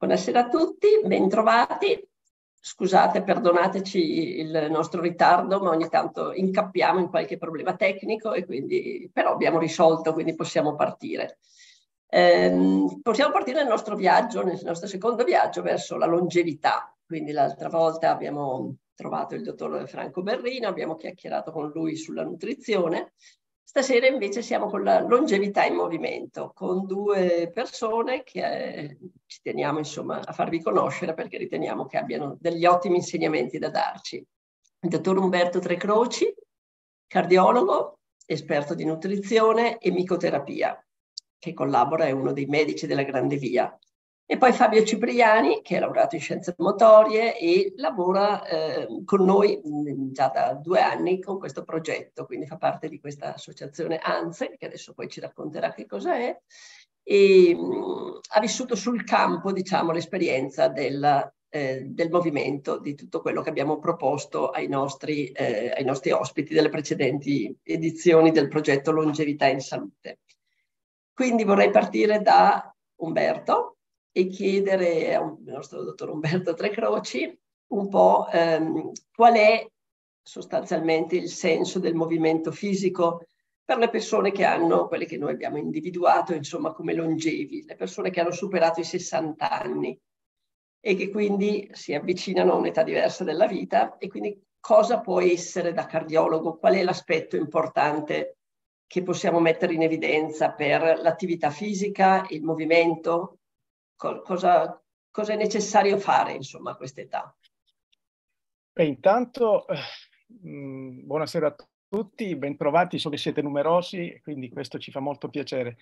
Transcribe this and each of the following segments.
Buonasera a tutti, bentrovati. Scusate, perdonateci il nostro ritardo, ma ogni tanto incappiamo in qualche problema tecnico e quindi però abbiamo risolto, quindi possiamo partire. Eh, possiamo partire nel nostro viaggio, nel nostro secondo viaggio verso la longevità. Quindi l'altra volta abbiamo trovato il dottor Franco Berrino, abbiamo chiacchierato con lui sulla nutrizione Stasera invece siamo con la longevità in movimento, con due persone che eh, ci teniamo insomma a farvi conoscere perché riteniamo che abbiano degli ottimi insegnamenti da darci. Il dottor Umberto Trecroci, cardiologo, esperto di nutrizione e micoterapia, che collabora, è uno dei medici della Grande Via, e poi Fabio Cipriani, che ha lavorato in scienze motorie e lavora eh, con noi mm, già da due anni con questo progetto, quindi fa parte di questa associazione ANSE, che adesso poi ci racconterà che cosa è, e mh, mm, ha vissuto sul campo, diciamo, l'esperienza della, eh, del movimento, di tutto quello che abbiamo proposto ai nostri, eh, ai nostri ospiti delle precedenti edizioni del progetto Longevità in Salute. Quindi vorrei partire da Umberto, e chiedere al nostro dottor Umberto Trecroci un po' ehm, qual è sostanzialmente il senso del movimento fisico per le persone che hanno, quelle che noi abbiamo individuato insomma come longevi, le persone che hanno superato i 60 anni e che quindi si avvicinano a un'età diversa della vita e quindi cosa può essere da cardiologo, qual è l'aspetto importante che possiamo mettere in evidenza per l'attività fisica, il movimento, co- cosa, cosa, è necessario fare insomma, a questa età? Beh, intanto mh, eh, mm, buonasera a tutti, bentrovati, so che siete numerosi, quindi questo ci fa molto piacere.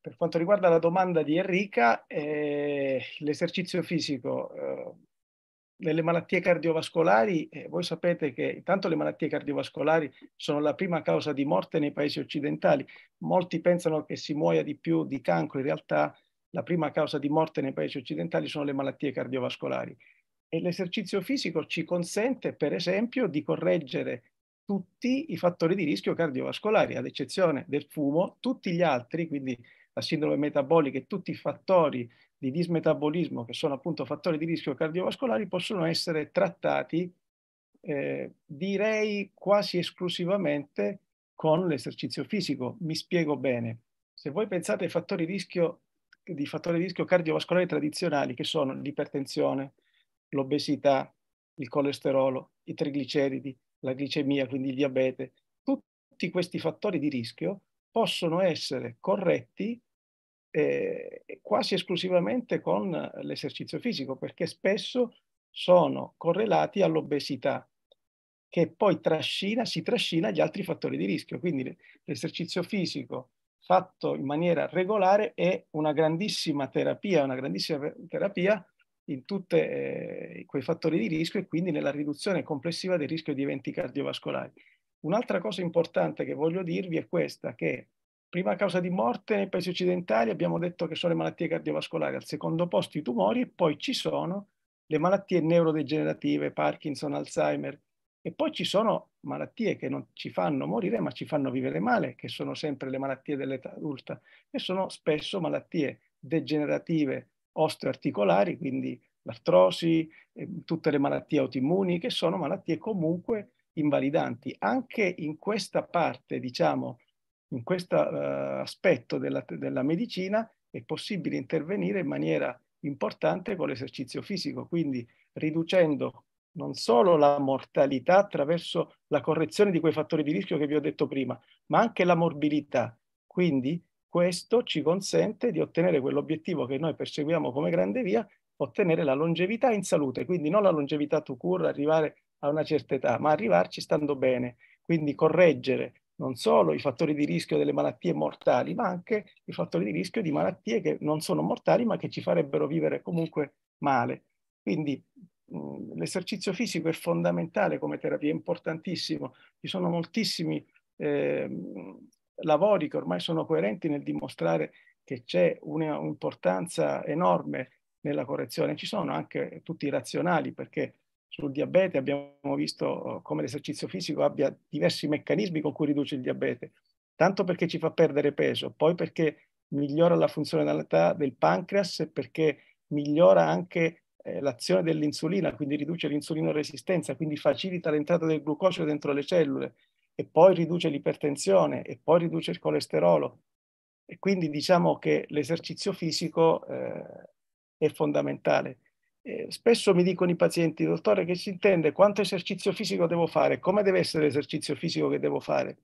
Per quanto riguarda la domanda di Enrica, eh, l'esercizio fisico... Eh, nelle malattie cardiovascolari, eh, voi sapete che intanto le malattie cardiovascolari sono la prima causa di morte nei paesi occidentali. Molti pensano che si muoia di più di cancro, in realtà la prima causa di morte nei paesi occidentali sono le malattie cardiovascolari e l'esercizio fisico ci consente per esempio di correggere tutti i fattori di rischio cardiovascolari, ad eccezione del fumo, tutti gli altri, quindi la sindrome metabolica e tutti i fattori di dismetabolismo che sono appunto fattori di rischio cardiovascolari possono essere trattati eh, direi quasi esclusivamente con l'esercizio fisico. Mi spiego bene. Se voi pensate ai fattori di rischio di fattori di rischio cardiovascolari tradizionali che sono l'ipertensione, l'obesità, il colesterolo, i trigliceridi, la glicemia, quindi il diabete, tutti questi fattori di rischio possono essere corretti eh, quasi esclusivamente con l'esercizio fisico, perché spesso sono correlati all'obesità, che poi trascina, si trascina gli altri fattori di rischio. Quindi l'esercizio fisico fatto in maniera regolare è una grandissima terapia, una grandissima terapia in tutti eh, quei fattori di rischio e quindi nella riduzione complessiva del rischio di eventi cardiovascolari. Un'altra cosa importante che voglio dirvi è questa, che prima causa di morte nei paesi occidentali abbiamo detto che sono le malattie cardiovascolari, al secondo posto i tumori e poi ci sono le malattie neurodegenerative, Parkinson, Alzheimer, e poi ci sono malattie che non ci fanno morire, ma ci fanno vivere male, che sono sempre le malattie dell'età adulta, e sono spesso malattie degenerative osteoarticolari, quindi l'artrosi, eh, tutte le malattie autoimmuni, che sono malattie comunque invalidanti. Anche in questa parte, diciamo, in questo uh, aspetto della, della medicina è possibile intervenire in maniera importante con l'esercizio fisico, quindi riducendo non solo la mortalità attraverso la correzione di quei fattori di rischio che vi ho detto prima, ma anche la morbilità. Quindi questo ci consente di ottenere quell'obiettivo che noi perseguiamo come grande via, ottenere la longevità in salute, quindi non la longevità to cure, arrivare a una certa età, ma arrivarci stando bene, quindi correggere non solo i fattori di rischio delle malattie mortali, ma anche i fattori di rischio di malattie che non sono mortali, ma che ci farebbero vivere comunque male. Quindi l'esercizio fisico è fondamentale come terapia, è importantissimo. Ci sono moltissimi eh, lavori che ormai sono coerenti nel dimostrare che c'è un'importanza enorme nella correzione. Ci sono anche tutti i razionali perché sul diabete abbiamo visto oh, come l'esercizio fisico abbia diversi meccanismi con cui riduce il diabete, tanto perché ci fa perdere peso, poi perché migliora la funzionalità del pancreas e perché migliora anche eh, l'azione dell'insulina, quindi riduce l'insulina resistenza, quindi facilita l'entrata del glucosio dentro le cellule e poi riduce l'ipertensione e poi riduce il colesterolo. E quindi diciamo che l'esercizio fisico eh, è fondamentale. Eh, spesso mi dicono i pazienti, dottore, che si intende? Quanto esercizio fisico devo fare? Come deve essere l'esercizio fisico che devo fare?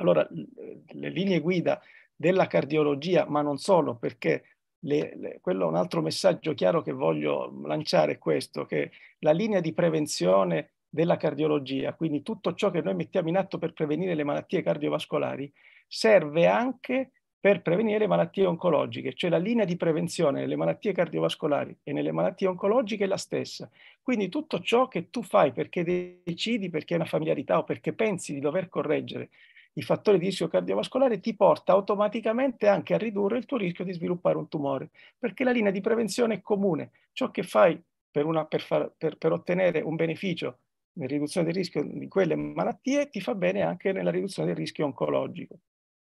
Allora, le linee guida della cardiologia, ma non solo, perché le, le, quello è un altro messaggio chiaro che voglio lanciare è questo, che la linea di prevenzione della cardiologia, quindi tutto ciò che noi mettiamo in atto per prevenire le malattie cardiovascolari, serve anche per prevenire le malattie oncologiche, cioè la linea di prevenzione nelle malattie cardiovascolari e nelle malattie oncologiche è la stessa. Quindi tutto ciò che tu fai perché decidi, perché è una familiarità o perché pensi di dover correggere i fattori di rischio cardiovascolare ti porta automaticamente anche a ridurre il tuo rischio di sviluppare un tumore, perché la linea di prevenzione è comune. Ciò che fai per, una, per, far, per, per ottenere un beneficio nella riduzione del rischio di quelle malattie ti fa bene anche nella riduzione del rischio oncologico.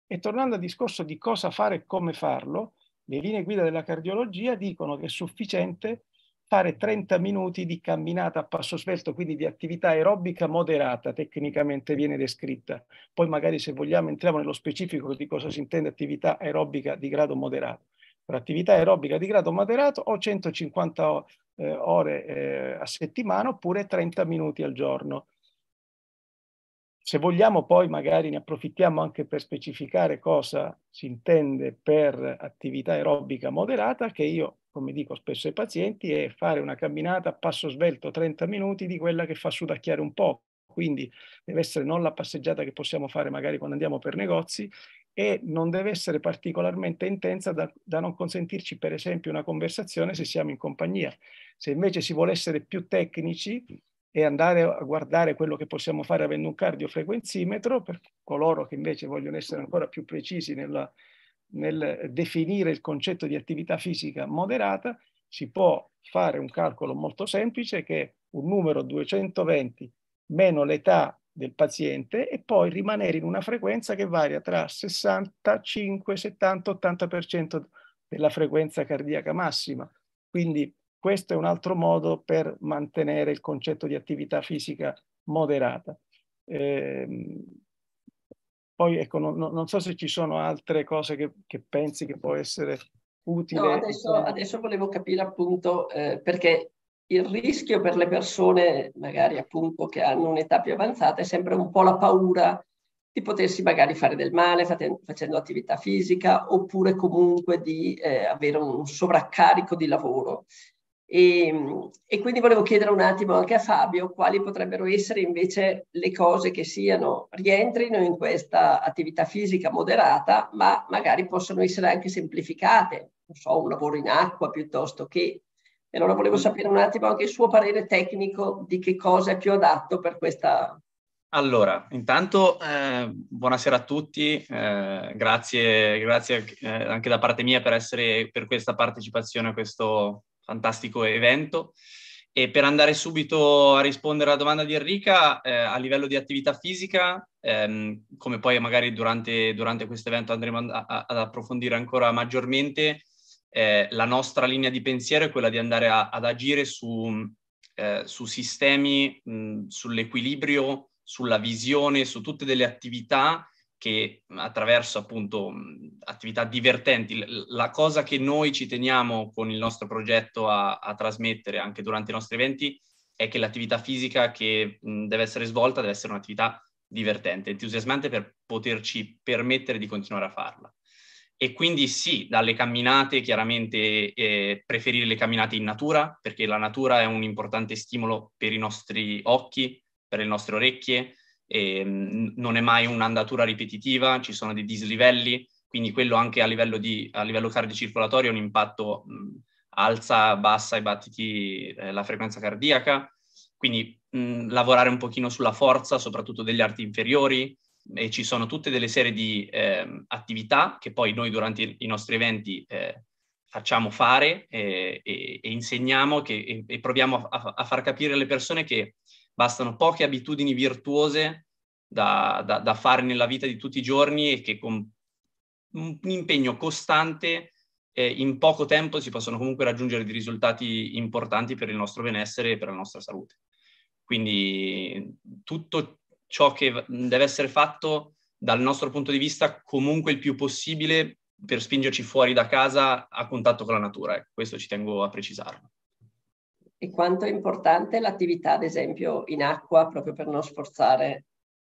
E tornando al discorso di cosa fare e come farlo, le linee guida della cardiologia dicono che è sufficiente fare 30 minuti di camminata a passo svelto, quindi di attività aerobica moderata, tecnicamente viene descritta. Poi magari se vogliamo entriamo nello specifico di cosa si intende attività aerobica di grado moderato. Per attività aerobica di grado moderato o 150 eh, ore eh, a settimana oppure 30 minuti al giorno. Se vogliamo poi magari ne approfittiamo anche per specificare cosa si intende per attività aerobica moderata, che io come dico spesso ai pazienti, è fare una camminata a passo svelto 30 minuti di quella che fa sudacchiare un po'. Quindi deve essere non la passeggiata che possiamo fare magari quando andiamo per negozi e non deve essere particolarmente intensa da, da non consentirci per esempio una conversazione se siamo in compagnia. Se invece si vuole essere più tecnici, e andare a guardare quello che possiamo fare avendo un cardiofrequenzimetro, per coloro che invece vogliono essere ancora più precisi nella nel definire il concetto di attività fisica moderata si può fare un calcolo molto semplice che è un numero 220 meno l'età del paziente e poi rimanere in una frequenza che varia tra 65, 70, 80% della frequenza cardiaca massima. Quindi questo è un altro modo per mantenere il concetto di attività fisica moderata. Eh, poi ecco, non, non, so se ci sono altre cose che, che pensi che può essere utile. No, adesso, adesso, volevo capire appunto eh, perché il rischio per le persone, magari appunto che hanno un'età più avanzata, è sempre un po' la paura di potersi magari fare del male facendo attività fisica oppure comunque di eh, avere un sovraccarico di lavoro. E, ehm, e, quindi volevo chiedere un attimo anche a Fabio quali potrebbero essere invece le cose che siano, rientrino in questa attività fisica moderata, ma magari possono essere anche semplificate, non so, un lavoro in acqua piuttosto che. E allora volevo mm. sapere un attimo anche il suo parere tecnico di che cosa è più adatto per questa. Allora, intanto eh, buonasera a tutti, eh, grazie, grazie eh, anche da parte mia per, essere, per questa partecipazione a questo, fantastico evento. E per andare subito a rispondere alla domanda di Enrica, eh, a livello di attività fisica, ehm, come poi magari durante, durante questo evento andremo a, a, ad approfondire ancora maggiormente, eh, la nostra linea di pensiero è quella di andare a, ad agire su, eh, su sistemi, mh, sull'equilibrio, sulla visione, su tutte delle attività che attraverso appunto attività divertenti, la cosa che noi ci teniamo con il nostro progetto a, a trasmettere anche durante i nostri eventi è che l'attività fisica che mh, deve essere svolta deve essere un'attività divertente, entusiasmante per poterci permettere di continuare a farla. E quindi sì, dalle camminate chiaramente eh, preferire le camminate in natura, perché la natura è un importante stimolo per i nostri occhi, per le nostre orecchie, e ehm, non è mai un'andatura ripetitiva, ci sono dei dislivelli, quindi quello anche a livello, di, a livello cardiocircolatorio ha un impatto mh, alza, bassa i battiti, eh, la frequenza cardiaca, quindi mh, lavorare un pochino sulla forza, soprattutto degli arti inferiori, e ci sono tutte delle serie di eh, attività che poi noi durante i nostri eventi eh, facciamo fare e, eh, e, e insegniamo che, e, proviamo a, a, far capire alle persone che bastano poche abitudini virtuose da, da, da fare nella vita di tutti i giorni e che con un impegno costante eh, in poco tempo si possono comunque raggiungere dei risultati importanti per il nostro benessere e per la nostra salute. Quindi tutto ciò che deve essere fatto dal nostro punto di vista comunque il più possibile per spingerci fuori da casa a contatto con la natura. Questo ci tengo a precisarlo e quanto è importante l'attività, ad esempio, in acqua, proprio per non sforzare.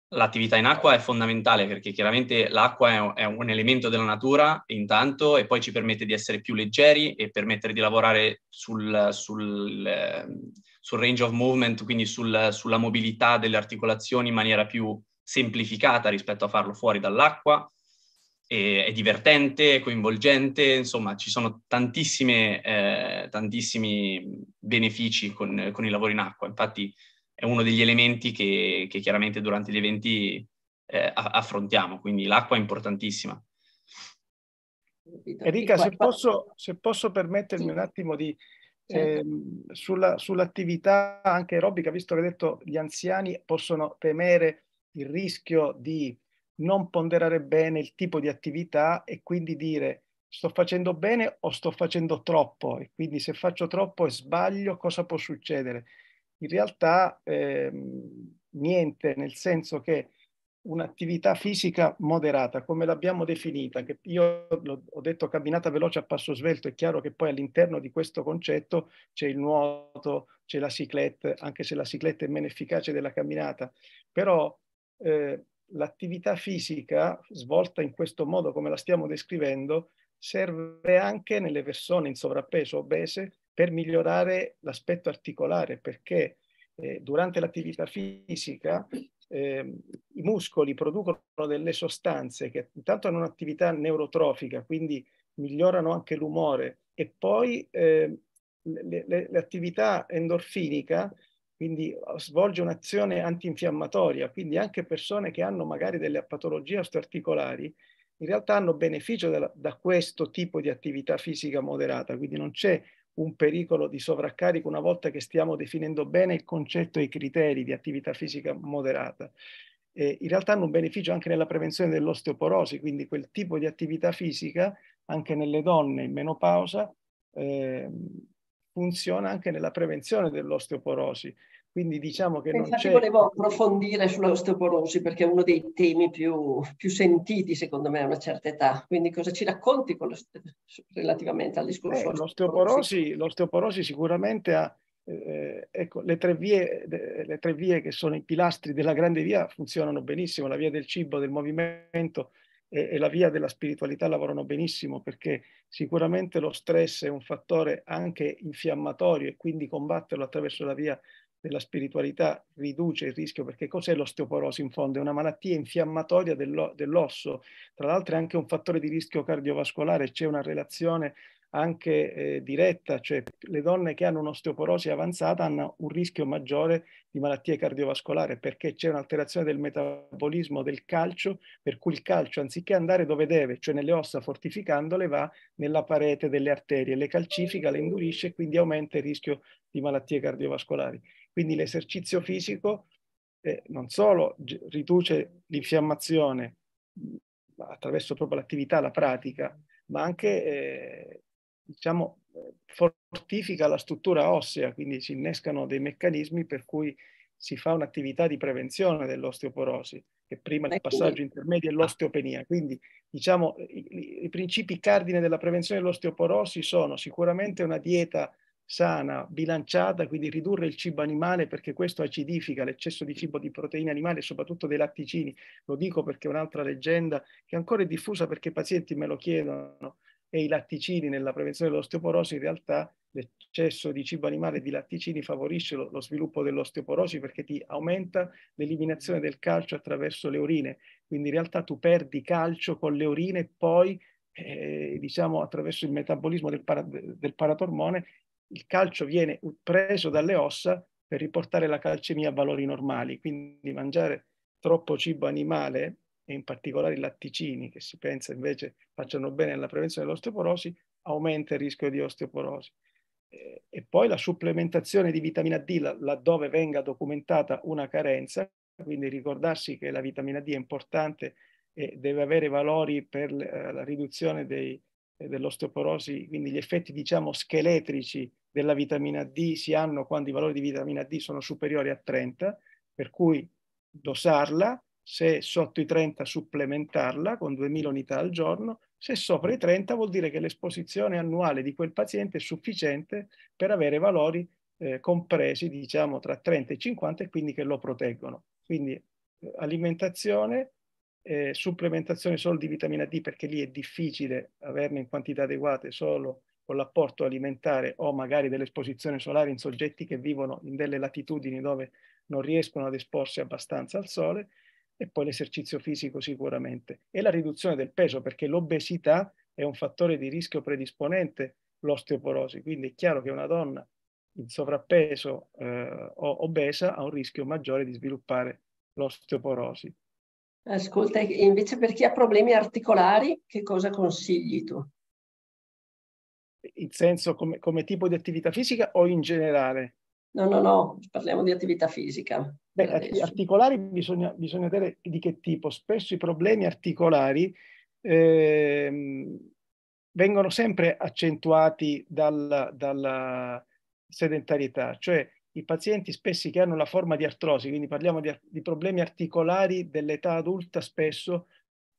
L'attività in acqua è fondamentale perché chiaramente l'acqua è un elemento della natura, intanto, e poi ci permette di essere più leggeri e permettere di lavorare sul, sul, ehm, sul range of movement, quindi sul, sulla mobilità delle articolazioni in maniera più semplificata rispetto a farlo fuori dall'acqua è divertente, è coinvolgente, insomma ci sono tantissime, eh, tantissimi benefici con, con, il lavoro in acqua, infatti è uno degli elementi che, che chiaramente durante gli eventi eh, affrontiamo, quindi l'acqua è importantissima. Erika, se posso, se posso permettermi sì. un attimo di, eh, sulla, sull'attività anche aerobica, visto che hai detto gli anziani possono temere il rischio di non ponderare bene il tipo di attività e quindi dire sto facendo bene o sto facendo troppo e quindi se faccio troppo e sbaglio cosa può succedere? In realtà eh, niente, nel senso che un'attività fisica moderata, come l'abbiamo definita, che io ho detto camminata veloce a passo svelto, è chiaro che poi all'interno di questo concetto c'è il nuoto, c'è la ciclette, anche se la ciclette è meno efficace della camminata, però eh, l'attività fisica svolta in questo modo come la stiamo descrivendo serve anche nelle persone in sovrappeso obese per migliorare l'aspetto articolare perché eh, durante l'attività fisica eh, i muscoli producono delle sostanze che intanto hanno un'attività neurotrofica, quindi migliorano anche l'umore e poi eh, l'attività endorfinica quindi oh, svolge un'azione antinfiammatoria, quindi anche persone che hanno magari delle patologie osteoarticolari in realtà hanno beneficio da, da questo tipo di attività fisica moderata, quindi non c'è un pericolo di sovraccarico una volta che stiamo definendo bene il concetto e i criteri di attività fisica moderata. Eh, in realtà hanno un beneficio anche nella prevenzione dell'osteoporosi, quindi quel tipo di attività fisica anche nelle donne in menopausa eh, funziona anche nella prevenzione dell'osteoporosi. Quindi diciamo che Infatti non c'è... volevo approfondire sull'osteoporosi perché è uno dei temi più, più, sentiti secondo me a una certa età. Quindi cosa ci racconti relativamente al discorso? Eh, l'osteoporosi, l'osteoporosi sicuramente ha... Eh, ecco, le tre, vie, le tre vie che sono i pilastri della grande via funzionano benissimo, la via del cibo, del movimento, e, e la via della spiritualità lavorano benissimo perché sicuramente lo stress è un fattore anche infiammatorio e quindi combatterlo attraverso la via della spiritualità riduce il rischio, perché cos'è l'osteoporosi in fondo? È una malattia infiammatoria dell'osso, tra l'altro è anche un fattore di rischio cardiovascolare, c'è una relazione anche eh, diretta, cioè le donne che hanno un'osteoporosi avanzata hanno un rischio maggiore di malattie cardiovascolari perché c'è un'alterazione del metabolismo del calcio, per cui il calcio anziché andare dove deve, cioè nelle ossa fortificandole, va nella parete delle arterie, le calcifica, le indurisce e quindi aumenta il rischio di malattie cardiovascolari. Quindi l'esercizio fisico eh, non solo riduce l'infiammazione mm, attraverso proprio l'attività, la pratica, ma anche eh, diciamo, eh, fortifica la struttura ossea, quindi si innescano dei meccanismi per cui si fa un'attività di prevenzione dell'osteoporosi, che prima il ecco. passaggio intermedio è ah. l'osteopenia. Quindi diciamo i, i principi cardine della prevenzione dell'osteoporosi sono sicuramente una dieta sana, bilanciata, quindi ridurre il cibo animale perché questo acidifica l'eccesso di cibo di proteine animali soprattutto dei latticini. Lo dico perché è un'altra leggenda che ancora è diffusa perché i pazienti me lo chiedono e i latticini nella prevenzione dell'osteoporosi, in realtà l'eccesso di cibo animale e di latticini favorisce lo, lo sviluppo dell'osteoporosi perché ti aumenta l'eliminazione del calcio attraverso le urine. Quindi in realtà tu perdi calcio con le urine e poi, eh, diciamo, attraverso il metabolismo del, para, del paratormone, il calcio viene preso dalle ossa per riportare la calcemia a valori normali. Quindi mangiare troppo cibo animale e in particolare i latticini che si pensa invece facciano bene alla prevenzione dell'osteoporosi, aumenta il rischio di osteoporosi. Eh, e poi la supplementazione di vitamina D laddove venga documentata una carenza, quindi ricordarsi che la vitamina D è importante e deve avere valori per eh, la riduzione dei, eh, dell'osteoporosi, quindi gli effetti diciamo scheletrici della vitamina D si hanno quando i valori di vitamina D sono superiori a 30, per cui dosarla se sotto i 30 supplementarla con 2000 unità al giorno, se sopra i 30 vuol dire che l'esposizione annuale di quel paziente è sufficiente per avere valori eh, compresi diciamo tra 30 e 50 e quindi che lo proteggono. Quindi eh, alimentazione, eh, supplementazione solo di vitamina D perché lì è difficile averne in quantità adeguate solo con l'apporto alimentare o magari dell'esposizione solare in soggetti che vivono in delle latitudini dove non riescono ad esporsi abbastanza al sole e poi l'esercizio fisico sicuramente e la riduzione del peso perché l'obesità è un fattore di rischio predisponente l'osteoporosi, quindi è chiaro che una donna in sovrappeso eh, o obesa ha un rischio maggiore di sviluppare l'osteoporosi. Ascolta, invece per chi ha problemi articolari, che cosa consigli tu? In senso come, come tipo di attività fisica o in generale? No, no, no, parliamo di attività fisica. Beh, articolari bisogna, bisogna vedere di che tipo. Spesso i problemi articolari eh, vengono sempre accentuati dalla, dalla, sedentarietà, cioè i pazienti spesso che hanno la forma di artrosi, quindi parliamo di, di problemi articolari dell'età adulta spesso,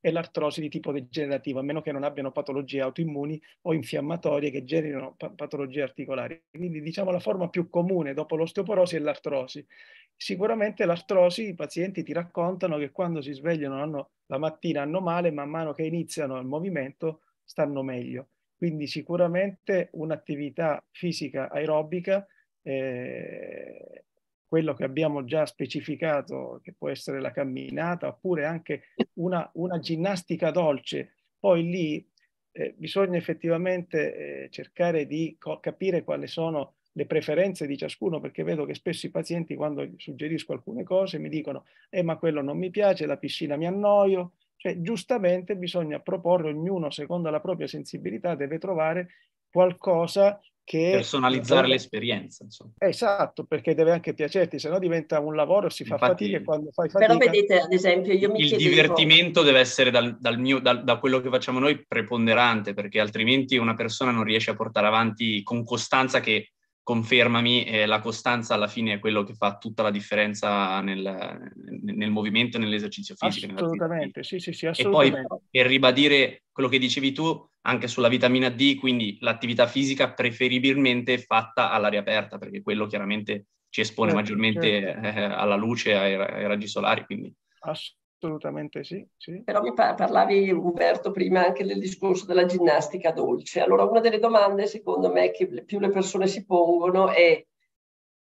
e l'artrosi di tipo degenerativo, a meno che non abbiano patologie autoimmuni o infiammatorie che generino pa- patologie articolari. Quindi diciamo la forma più comune dopo l'osteoporosi è l'artrosi. Sicuramente l'artrosi, i pazienti ti raccontano che quando si svegliano hanno, la mattina hanno male, man mano che iniziano il movimento stanno meglio. Quindi sicuramente un'attività fisica aerobica eh, quello che abbiamo già specificato, che può essere la camminata, oppure anche una, una ginnastica dolce. Poi lì eh, bisogna effettivamente eh, cercare di capire quali sono le preferenze di ciascuno, perché vedo che spesso i pazienti quando suggerisco alcune cose mi dicono, eh ma quello non mi piace, la piscina mi annoio, cioè giustamente bisogna proporre, ognuno secondo la propria sensibilità deve trovare qualcosa che, personalizzare deve... l'esperienza. Insomma. Esatto, perché deve anche piacerti, se no diventa un lavoro, si Infatti, fa fatica quando fai fatica. Però vedete, ad esempio, io mi Il divertimento deve essere dal, dal mio, dal, da quello che facciamo noi preponderante, perché altrimenti una persona non riesce a portare avanti con costanza che, confermami, eh, la costanza alla fine è quello che fa tutta la differenza nel, nel movimento e nell'esercizio fisico. Assolutamente, sì, sì, sì, assolutamente. E poi, per ribadire quello che dicevi tu, anche sulla vitamina D, quindi l'attività fisica preferibilmente fatta all'aria aperta, perché quello chiaramente ci espone certo, maggiormente certo. Eh, alla luce, ai, ai, raggi solari. Quindi. Assolutamente sì, sì. Però mi parlavi, Umberto, prima anche del discorso della ginnastica dolce. Allora, una delle domande, secondo me, che più le persone si pongono è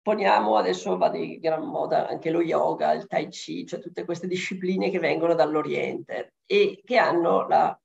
Poniamo adesso va di gran moda anche lo yoga, il tai chi, cioè tutte queste discipline che vengono dall'Oriente e che hanno la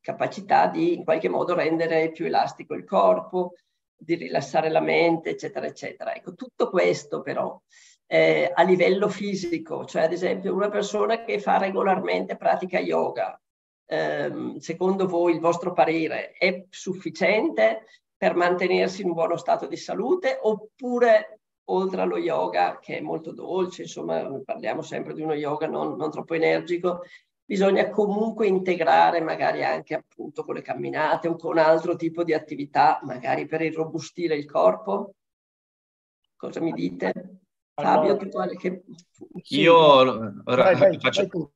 capacità di in qualche modo rendere più elastico il corpo, di rilassare la mente, eccetera, eccetera. Ecco, tutto questo però eh, a livello fisico, cioè ad esempio una persona che fa regolarmente pratica yoga, ehm, secondo voi il vostro parere è sufficiente per mantenersi in un buono stato di salute oppure oltre allo yoga che è molto dolce, insomma parliamo sempre di uno yoga non, non troppo energico, bisogna comunque integrare magari anche appunto con le camminate o con altro tipo di attività, magari per irrobustire il corpo? Cosa mi dite? Fabio, tu qualche... Sì. Io ora vai, vai, faccio... Vai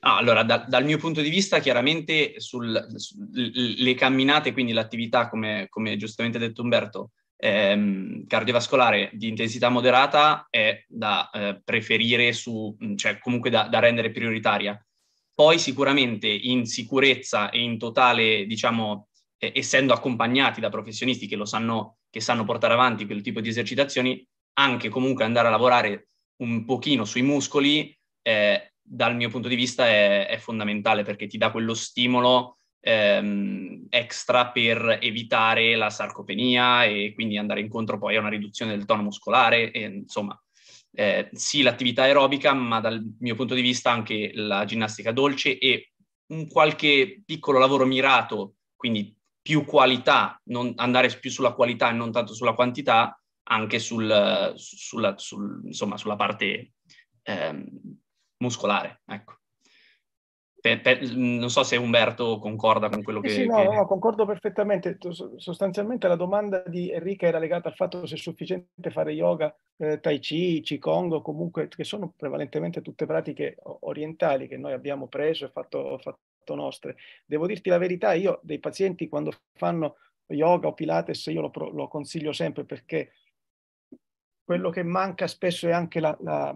Ah, allora, da, dal mio punto di vista, chiaramente sulle su, camminate, quindi l'attività, come, come giustamente detto Umberto, ehm, cardiovascolare di intensità moderata è da eh, preferire, su, cioè comunque da, da rendere prioritaria. Poi sicuramente in sicurezza e in totale, diciamo, eh, essendo accompagnati da professionisti che lo sanno, che sanno portare avanti quel tipo di esercitazioni, anche comunque andare a lavorare un pochino sui muscoli, eh, dal mio punto di vista è, è, fondamentale perché ti dà quello stimolo ehm, extra per evitare la sarcopenia e quindi andare incontro poi a una riduzione del tono muscolare, e, insomma eh, sì l'attività aerobica, ma dal mio punto di vista anche la ginnastica dolce e un qualche piccolo lavoro mirato, quindi più qualità, non, andare più sulla qualità e non tanto sulla quantità, anche sul, sulla, sul, insomma, sulla parte eh, muscolare. Ecco. Pe, pe, mm, non so se Umberto concorda con quello che... Sì, no, che... no, concordo perfettamente. Sostanzialmente la domanda di Enrica era legata al fatto se è sufficiente fare yoga, eh, tai chi, qigong, comunque che sono prevalentemente tutte pratiche orientali che noi abbiamo preso e fatto, fatto nostre. Devo dirti la verità, io dei pazienti quando fanno yoga o pilates io lo, lo consiglio sempre perché quello che manca spesso è anche la, la,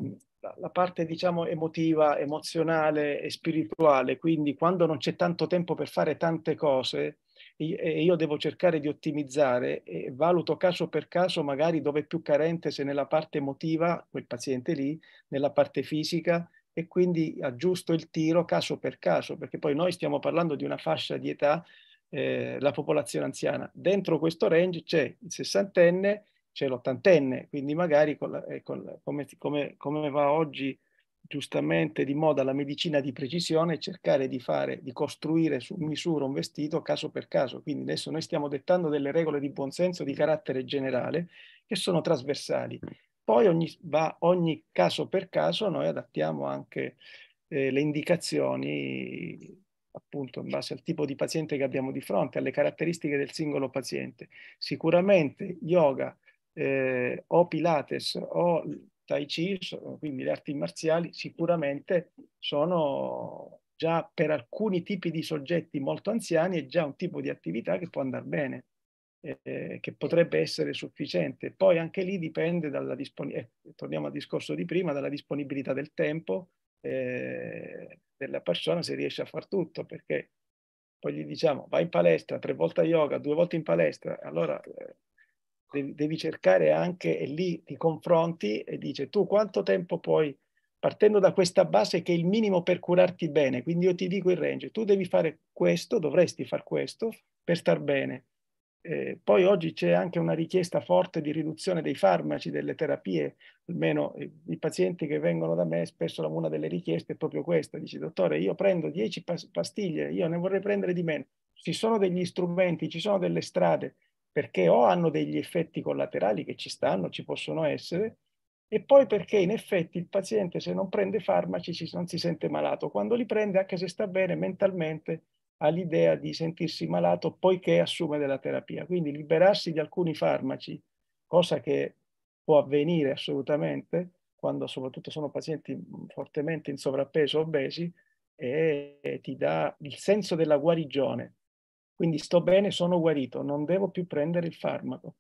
la parte diciamo emotiva, emozionale e spirituale, quindi quando non c'è tanto tempo per fare tante cose e io devo cercare di ottimizzare e valuto caso per caso magari dove è più carente, se nella parte emotiva, quel paziente lì, nella parte fisica e quindi aggiusto il tiro caso per caso, perché poi noi stiamo parlando di una fascia di età, eh, la popolazione anziana. Dentro questo range c'è il sessantenne c'è l'ottantenne, quindi magari con la, eh, con la, come, come, come, va oggi giustamente di moda la medicina di precisione, cercare di fare, di costruire su misura un vestito caso per caso. Quindi adesso noi stiamo dettando delle regole di buonsenso di carattere generale che sono trasversali. Poi ogni, va, ogni caso per caso noi adattiamo anche eh, le indicazioni appunto in base al tipo di paziente che abbiamo di fronte, alle caratteristiche del singolo paziente. Sicuramente yoga eh, o Pilates o Tai Chi, quindi le arti marziali, sicuramente sono già per alcuni tipi di soggetti molto anziani è già un tipo di attività che può andare bene, eh, che potrebbe essere sufficiente. Poi anche lì dipende dalla disponibilità, eh, torniamo al discorso di prima, dalla disponibilità del tempo eh, della persona se riesce a far tutto, perché poi gli diciamo vai in palestra tre volte a yoga, due volte in palestra, allora eh, devi, devi cercare anche e lì ti confronti e dice tu quanto tempo puoi partendo da questa base che è il minimo per curarti bene, quindi io ti dico il range, tu devi fare questo, dovresti far questo per star bene. Eh, poi oggi c'è anche una richiesta forte di riduzione dei farmaci, delle terapie, almeno eh, i pazienti che vengono da me, spesso una delle richieste è proprio questa, dice dottore io prendo 10 pastiglie, io ne vorrei prendere di meno, ci sono degli strumenti, ci sono delle strade, perché o hanno degli effetti collaterali che ci stanno, ci possono essere, e poi perché in effetti il paziente se non prende farmaci non si sente malato, quando li prende anche se sta bene mentalmente ha l'idea di sentirsi malato poiché assume della terapia. Quindi liberarsi di alcuni farmaci, cosa che può avvenire assolutamente quando soprattutto sono pazienti mm, fortemente in sovrappeso, obesi, e ti dà il senso della guarigione, quindi sto bene, sono guarito, non devo più prendere il farmaco.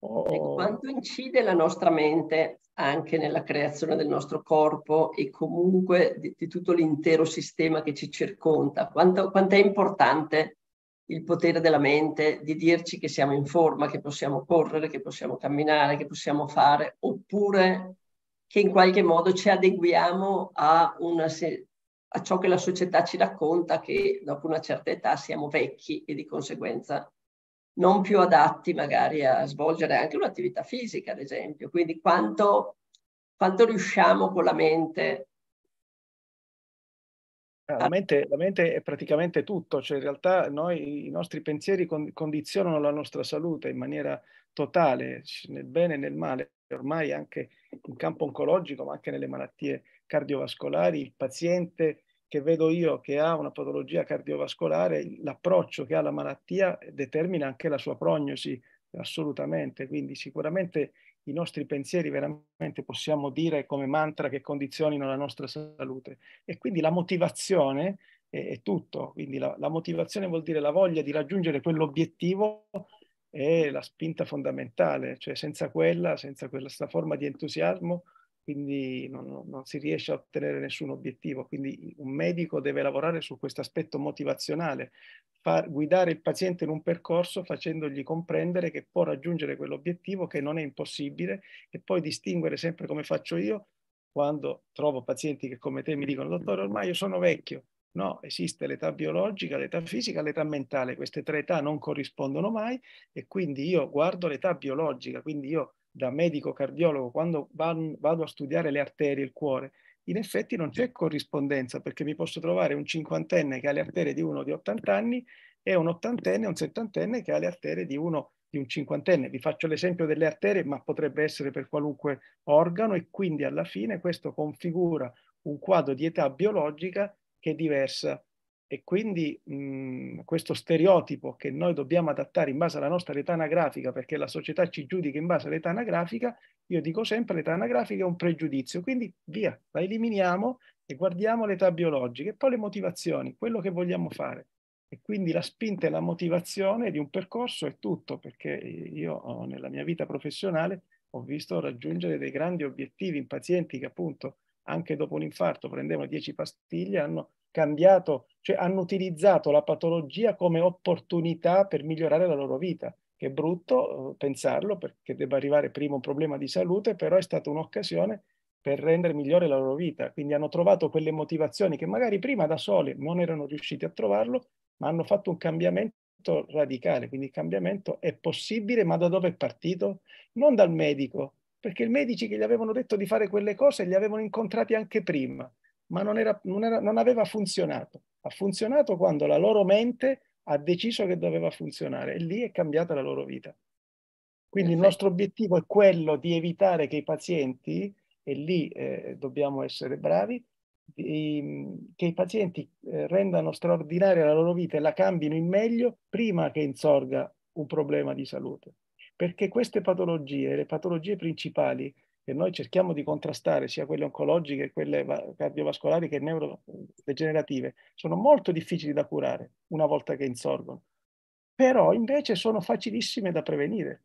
Oh. Quanto incide la nostra mente anche nella creazione del nostro corpo e comunque di, di tutto l'intero sistema che ci circonda? Quanto, quanto, è importante il potere della mente di dirci che siamo in forma, che possiamo correre, che possiamo camminare, che possiamo fare, oppure che in qualche modo ci adeguiamo a una, se, a ciò che la società ci racconta che dopo una certa età siamo vecchi e di conseguenza non più adatti magari a svolgere anche un'attività fisica, ad esempio. Quindi quanto, quanto riusciamo con la mente ah, la mente, la mente, è praticamente tutto, cioè in realtà noi, i nostri pensieri condizionano la nostra salute in maniera totale, nel bene e nel male, ormai anche in campo oncologico, ma anche nelle malattie cardiovascolari, il paziente che vedo io che ha una patologia cardiovascolare, l'approccio che ha alla malattia determina anche la sua prognosi, assolutamente. Quindi sicuramente i nostri pensieri veramente possiamo dire come mantra che condizionino la nostra salute. E quindi la motivazione è, è tutto. Quindi la, la, motivazione vuol dire la voglia di raggiungere quell'obiettivo è la spinta fondamentale, cioè senza quella, senza questa forma di entusiasmo, quindi non, non, si riesce a ottenere nessun obiettivo. Quindi un medico deve lavorare su questo aspetto motivazionale, far guidare il paziente in un percorso facendogli comprendere che può raggiungere quell'obiettivo, che non è impossibile, e poi distinguere sempre come faccio io quando trovo pazienti che come te mi dicono, dottore, ormai io sono vecchio. No, esiste l'età biologica, l'età fisica, l'età mentale. Queste tre età non corrispondono mai e quindi io guardo l'età biologica, quindi io da medico cardiologo quando van, vado a studiare le arterie, il cuore, in effetti non c'è corrispondenza perché mi posso trovare un cinquantenne che ha le arterie di uno di 80 anni e un ottantenne, un settantenne che ha le arterie di uno di un cinquantenne. Vi faccio l'esempio delle arterie, ma potrebbe essere per qualunque organo e quindi alla fine questo configura un quadro di età biologica che è diversa e quindi mh, mhmm, questo stereotipo che noi dobbiamo adattare in base alla nostra età anagrafica, perché la società ci giudica in base all'età anagrafica, io dico sempre l'età anagrafica è un pregiudizio, quindi via, la eliminiamo e guardiamo l'età biologica e poi le motivazioni, quello che vogliamo fare. E quindi la spinta e la motivazione di un percorso è tutto, perché eh, io oh, nella mia vita professionale ho visto raggiungere dei grandi obiettivi in pazienti che appunto anche dopo un infarto prendevano 10 pastiglie, hanno cambiato, cioè hanno utilizzato la patologia come opportunità per migliorare la loro vita. Che è brutto eh, pensarlo perché debba arrivare prima un problema di salute, però è stata un'occasione per rendere migliore la loro vita. Quindi hanno trovato quelle motivazioni che magari prima da sole non erano riusciti a trovarlo, ma hanno fatto un cambiamento radicale. Quindi il cambiamento è possibile, ma da dove è partito? Non dal medico, perché i medici che gli avevano detto di fare quelle cose li avevano incontrati anche prima, ma non, era, non, era, non aveva funzionato. Ha funzionato quando la loro mente ha deciso che doveva funzionare e lì è cambiata la loro vita. Quindi Perfetto. il nostro obiettivo è quello di evitare che i pazienti, e lì eh, dobbiamo essere bravi, di, mm, che i pazienti eh, rendano straordinaria la loro vita e la cambino in meglio prima che insorga un problema di salute perché queste patologie, le patologie principali che noi cerchiamo di contrastare, sia quelle oncologiche, quelle cardiovascolari che neurodegenerative, sono molto difficili da curare una volta che insorgono, però invece sono facilissime da prevenire,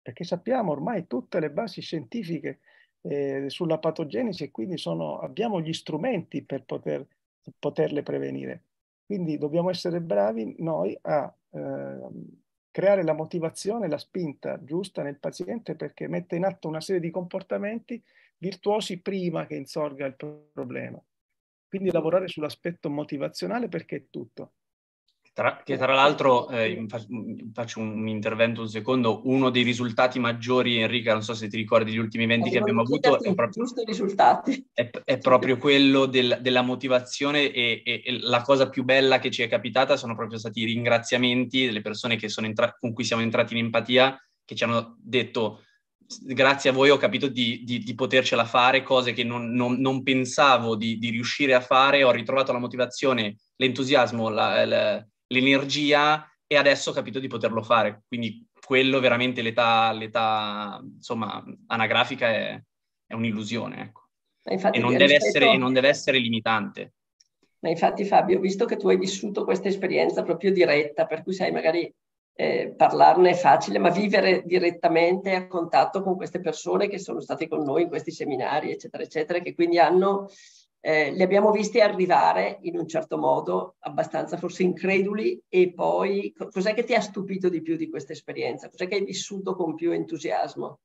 perché sappiamo ormai tutte le basi scientifiche eh, sulla patogenesi e quindi sono, abbiamo gli strumenti per poter, poterle prevenire. Quindi dobbiamo essere bravi noi a... Eh, creare la motivazione, la spinta giusta nel paziente perché mette in atto una serie di comportamenti virtuosi prima che insorga il problema. Quindi lavorare sull'aspetto motivazionale perché è tutto. Tra, che tra l'altro, eh, faccio un intervento un secondo, uno dei risultati maggiori, Enrica, non so se ti ricordi gli ultimi eventi che abbiamo avuto, è proprio, è, è proprio quello del, della motivazione e, e, e, la cosa più bella che ci è capitata sono proprio stati i ringraziamenti delle persone entra- con cui siamo entrati in empatia, che ci hanno detto grazie a voi ho capito di, di, di potercela fare, cose che non, non, non pensavo di, di, riuscire a fare, ho ritrovato la motivazione, l'entusiasmo, la, la l'energia e adesso ho capito di poterlo fare. Quindi quello veramente l'età, l'età insomma, anagrafica è, è un'illusione, ecco. Infatti, e non deve, rispetto... essere, non deve essere limitante. Ma infatti Fabio, visto che tu hai vissuto questa esperienza proprio diretta, per cui sai magari eh, parlarne è facile, ma vivere direttamente a contatto con queste persone che sono state con noi in questi seminari, eccetera, eccetera, che quindi hanno eh, li abbiamo visti arrivare in un certo modo, abbastanza forse increduli, e poi cos'è che ti ha stupito di più di questa esperienza? Cos'è che hai vissuto con più entusiasmo?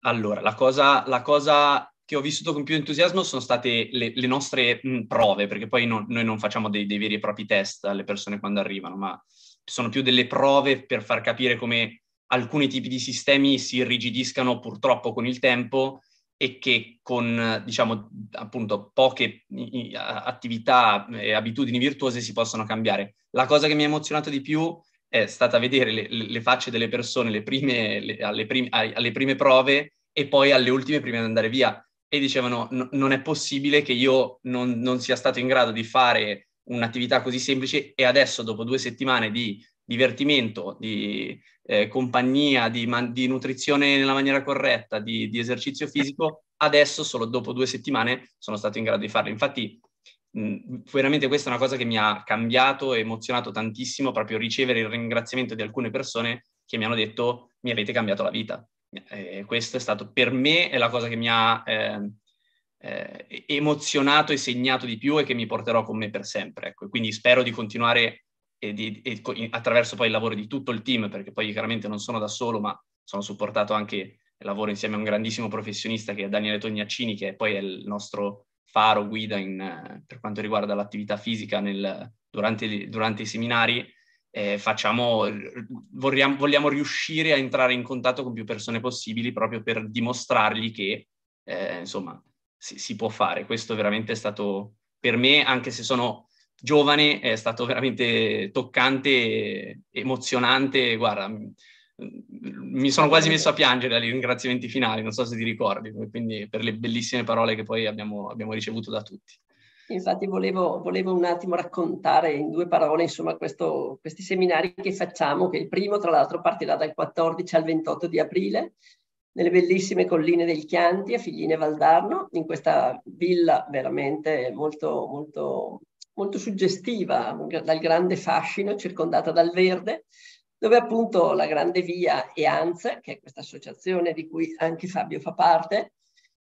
Allora, la cosa, la cosa che ho vissuto con più entusiasmo sono state le, le nostre mh, prove, perché poi no, noi non facciamo dei, dei, veri e propri test alle persone quando arrivano, ma sono più delle prove per far capire come alcuni tipi di sistemi si irrigidiscano purtroppo con il tempo e che con, diciamo, appunto, poche attività e abitudini virtuose si possono cambiare. La cosa che mi ha emozionato di più è stata vedere le, le facce delle persone le prime, le, alle, prime, alle, prime, prove e poi alle ultime prima di andare via. E dicevano, no, non è possibile che io non, non sia stato in grado di fare un'attività così semplice e adesso, dopo due settimane di divertimento, di eh, compagnia, di, man- di, nutrizione nella maniera corretta, di, di, esercizio fisico, adesso solo dopo due settimane sono stato in grado di farlo. Infatti, mh, veramente questa è una cosa che mi ha cambiato e emozionato tantissimo, proprio ricevere il ringraziamento di alcune persone che mi hanno detto mi avete cambiato la vita. E eh, questo è stato per me è la cosa che mi ha eh, eh, emozionato e segnato di più e che mi porterò con me per sempre. Ecco. Quindi spero di continuare e, di, e attraverso poi il lavoro di tutto il team, perché poi chiaramente non sono da solo, ma sono supportato anche, lavoro insieme a un grandissimo professionista che è Daniele Tognaccini, che poi è il nostro faro, guida in, eh, per quanto riguarda l'attività fisica nel, durante, durante, i seminari. Eh, facciamo, vorriamo, vogliamo riuscire a entrare in contatto con più persone possibili proprio per dimostrargli che, eh, insomma, si, si può fare. Questo veramente è stato per me, anche se sono giovane, è stato veramente toccante, emozionante, guarda, mi sono quasi messo a piangere agli ringraziamenti finali, non so se ti ricordi, quindi per le bellissime parole che poi abbiamo, abbiamo ricevuto da tutti. Infatti volevo, volevo, un attimo raccontare in due parole insomma, questo, questi seminari che facciamo, che il primo tra l'altro partirà dal 14 al 28 di aprile, nelle bellissime colline del Chianti a Figline Valdarno, in questa villa veramente molto, molto molto suggestiva, dal grande fascino, circondata dal verde, dove appunto la Grande Via e ANZ, che è questa associazione di cui anche Fabio fa parte,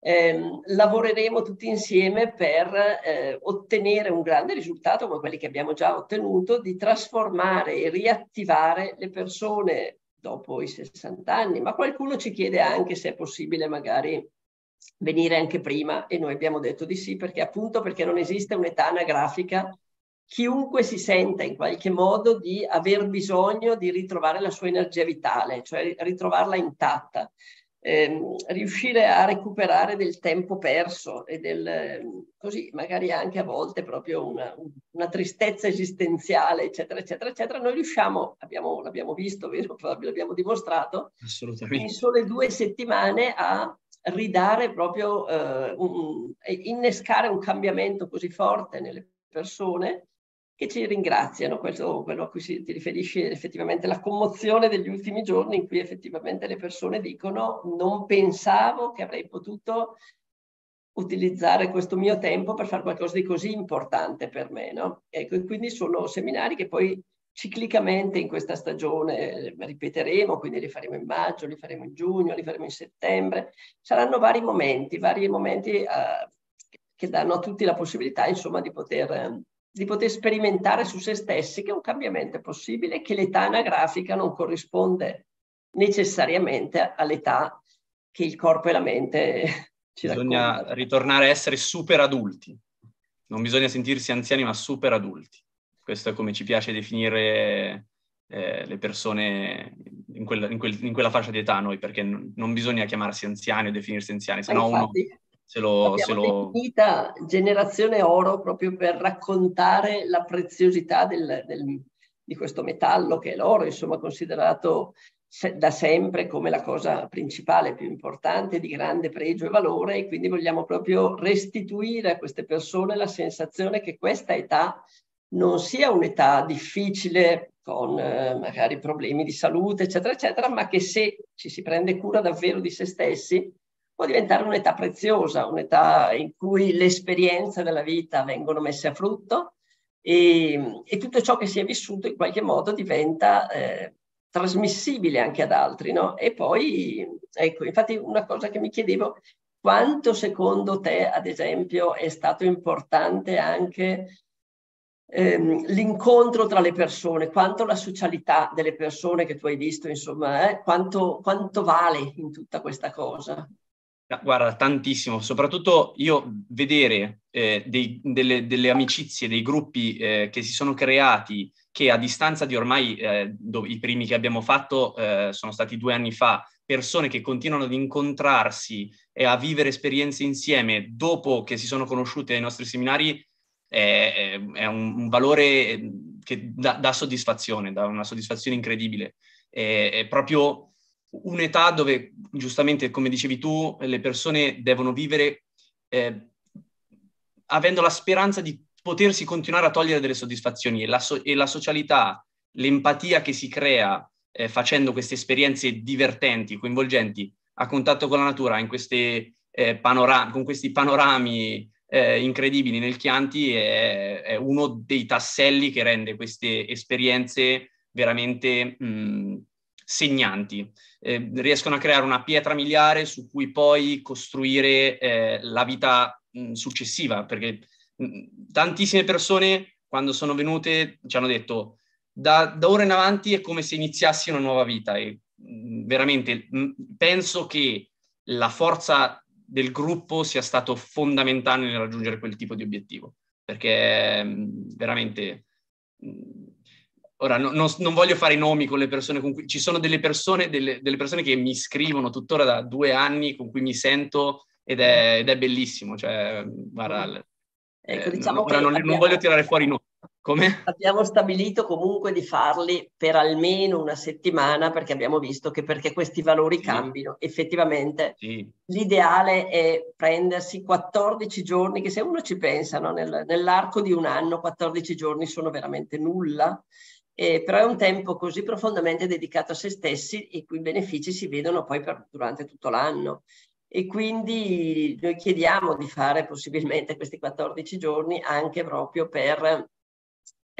ehm, lavoreremo tutti insieme per eh, ottenere un grande risultato come quelli che abbiamo già ottenuto, di trasformare e riattivare le persone dopo i 60 anni, ma qualcuno ci chiede anche se è possibile magari venire anche prima e noi abbiamo detto di sì perché appunto perché non esiste un'età anagrafica chiunque si senta in qualche modo di aver bisogno di ritrovare la sua energia vitale, cioè ritrovarla intatta, ehm, riuscire a recuperare del tempo perso e del, così magari anche a volte proprio una, una tristezza esistenziale, eccetera, eccetera, eccetera. Noi riusciamo, abbiamo, l'abbiamo visto, vero? l'abbiamo dimostrato, Assolutamente. in sole due settimane a ridare proprio, eh, un, innescare un cambiamento così forte nelle persone che ci ringraziano, questo quello a cui si, ti riferisci effettivamente la commozione degli ultimi giorni in cui effettivamente le persone dicono non pensavo che avrei potuto utilizzare questo mio tempo per fare qualcosa di così importante per me. No? Ecco, e quindi sono seminari che poi ciclicamente in questa stagione eh, ripeteremo, quindi li faremo in maggio, li faremo in giugno, li faremo in settembre. Saranno vari momenti, vari momenti uh, che danno a tutti la possibilità, insomma, di poter, eh, di poter sperimentare su se stessi che un cambiamento è possibile che l'età anagrafica non corrisponde necessariamente all'età che il corpo e la mente ci danno. Bisogna raccontano. ritornare a essere super adulti. Non bisogna sentirsi anziani, ma super adulti. Questo è come ci piace definire eh, le persone in quella, in, quel, in quella, fascia di età noi, perché n- non bisogna chiamarsi anziani o definirsi anziani, se no uno se lo... Se lo... definita generazione oro proprio per raccontare la preziosità del, del, di questo metallo che è l'oro, insomma considerato se, da sempre come la cosa principale, più importante, di grande pregio e valore e quindi vogliamo proprio restituire a queste persone la sensazione che questa età non sia un'età difficile con eh, magari problemi di salute, eccetera, eccetera, ma che se ci si prende cura davvero di se stessi, può diventare un'età preziosa, un'età in cui le esperienze della vita vengono messe a frutto e, e tutto ciò che si è vissuto in qualche modo diventa eh, trasmissibile anche ad altri. No? E poi, ecco, infatti una cosa che mi chiedevo, quanto secondo te, ad esempio, è stato importante anche ehm, l'incontro tra le persone, quanto la socialità delle persone che tu hai visto, insomma, eh, quanto, quanto vale in tutta questa cosa? Guarda, tantissimo, soprattutto io vedere eh, dei, delle, delle, amicizie, dei gruppi eh, che si sono creati, che a distanza di ormai eh, do, i primi che abbiamo fatto eh, sono stati due anni fa, persone che continuano ad incontrarsi e a vivere esperienze insieme dopo che si sono conosciute ai nostri seminari, è, è un, un, valore ehm, che dà, dà, soddisfazione, dà una soddisfazione incredibile. È, è, proprio un'età dove, giustamente, come dicevi tu, le persone devono vivere eh, avendo la speranza di potersi continuare a togliere delle soddisfazioni e la, so- e la socialità, l'empatia che si crea eh, facendo queste esperienze divertenti, coinvolgenti, a contatto con la natura, in queste, eh, panora- con questi panorami eh, incredibili nel Chianti è, è, uno dei tasselli che rende queste esperienze veramente mh, segnanti. Eh, riescono a creare una pietra miliare su cui poi costruire eh, la vita mh, successiva, perché mh, tantissime persone quando sono venute ci hanno detto da, da, ora in avanti è come se iniziassi una nuova vita e veramente penso che la forza del gruppo sia stato fondamentale nel raggiungere quel tipo di obiettivo, perché mm, veramente... Mm, ora, no, no, non voglio fare i nomi con le persone con cui... Ci sono delle persone, delle, delle persone che mi scrivono tuttora da due anni, con cui mi sento ed è, ed è bellissimo. Cioè, guarda, ecco, eh, diciamo eh, non, non, abbiamo... non, voglio tirare fuori i nomi. Come? Abbiamo stabilito comunque di farli per almeno una settimana perché abbiamo visto che perché questi valori sì. cambino effettivamente sì. l'ideale è prendersi 14 giorni che se uno ci pensa no, nel, nell'arco di un anno 14 giorni sono veramente nulla eh, però è un tempo così profondamente dedicato a se stessi i cui benefici si vedono poi per, durante tutto l'anno e quindi noi chiediamo di fare possibilmente questi 14 giorni anche proprio per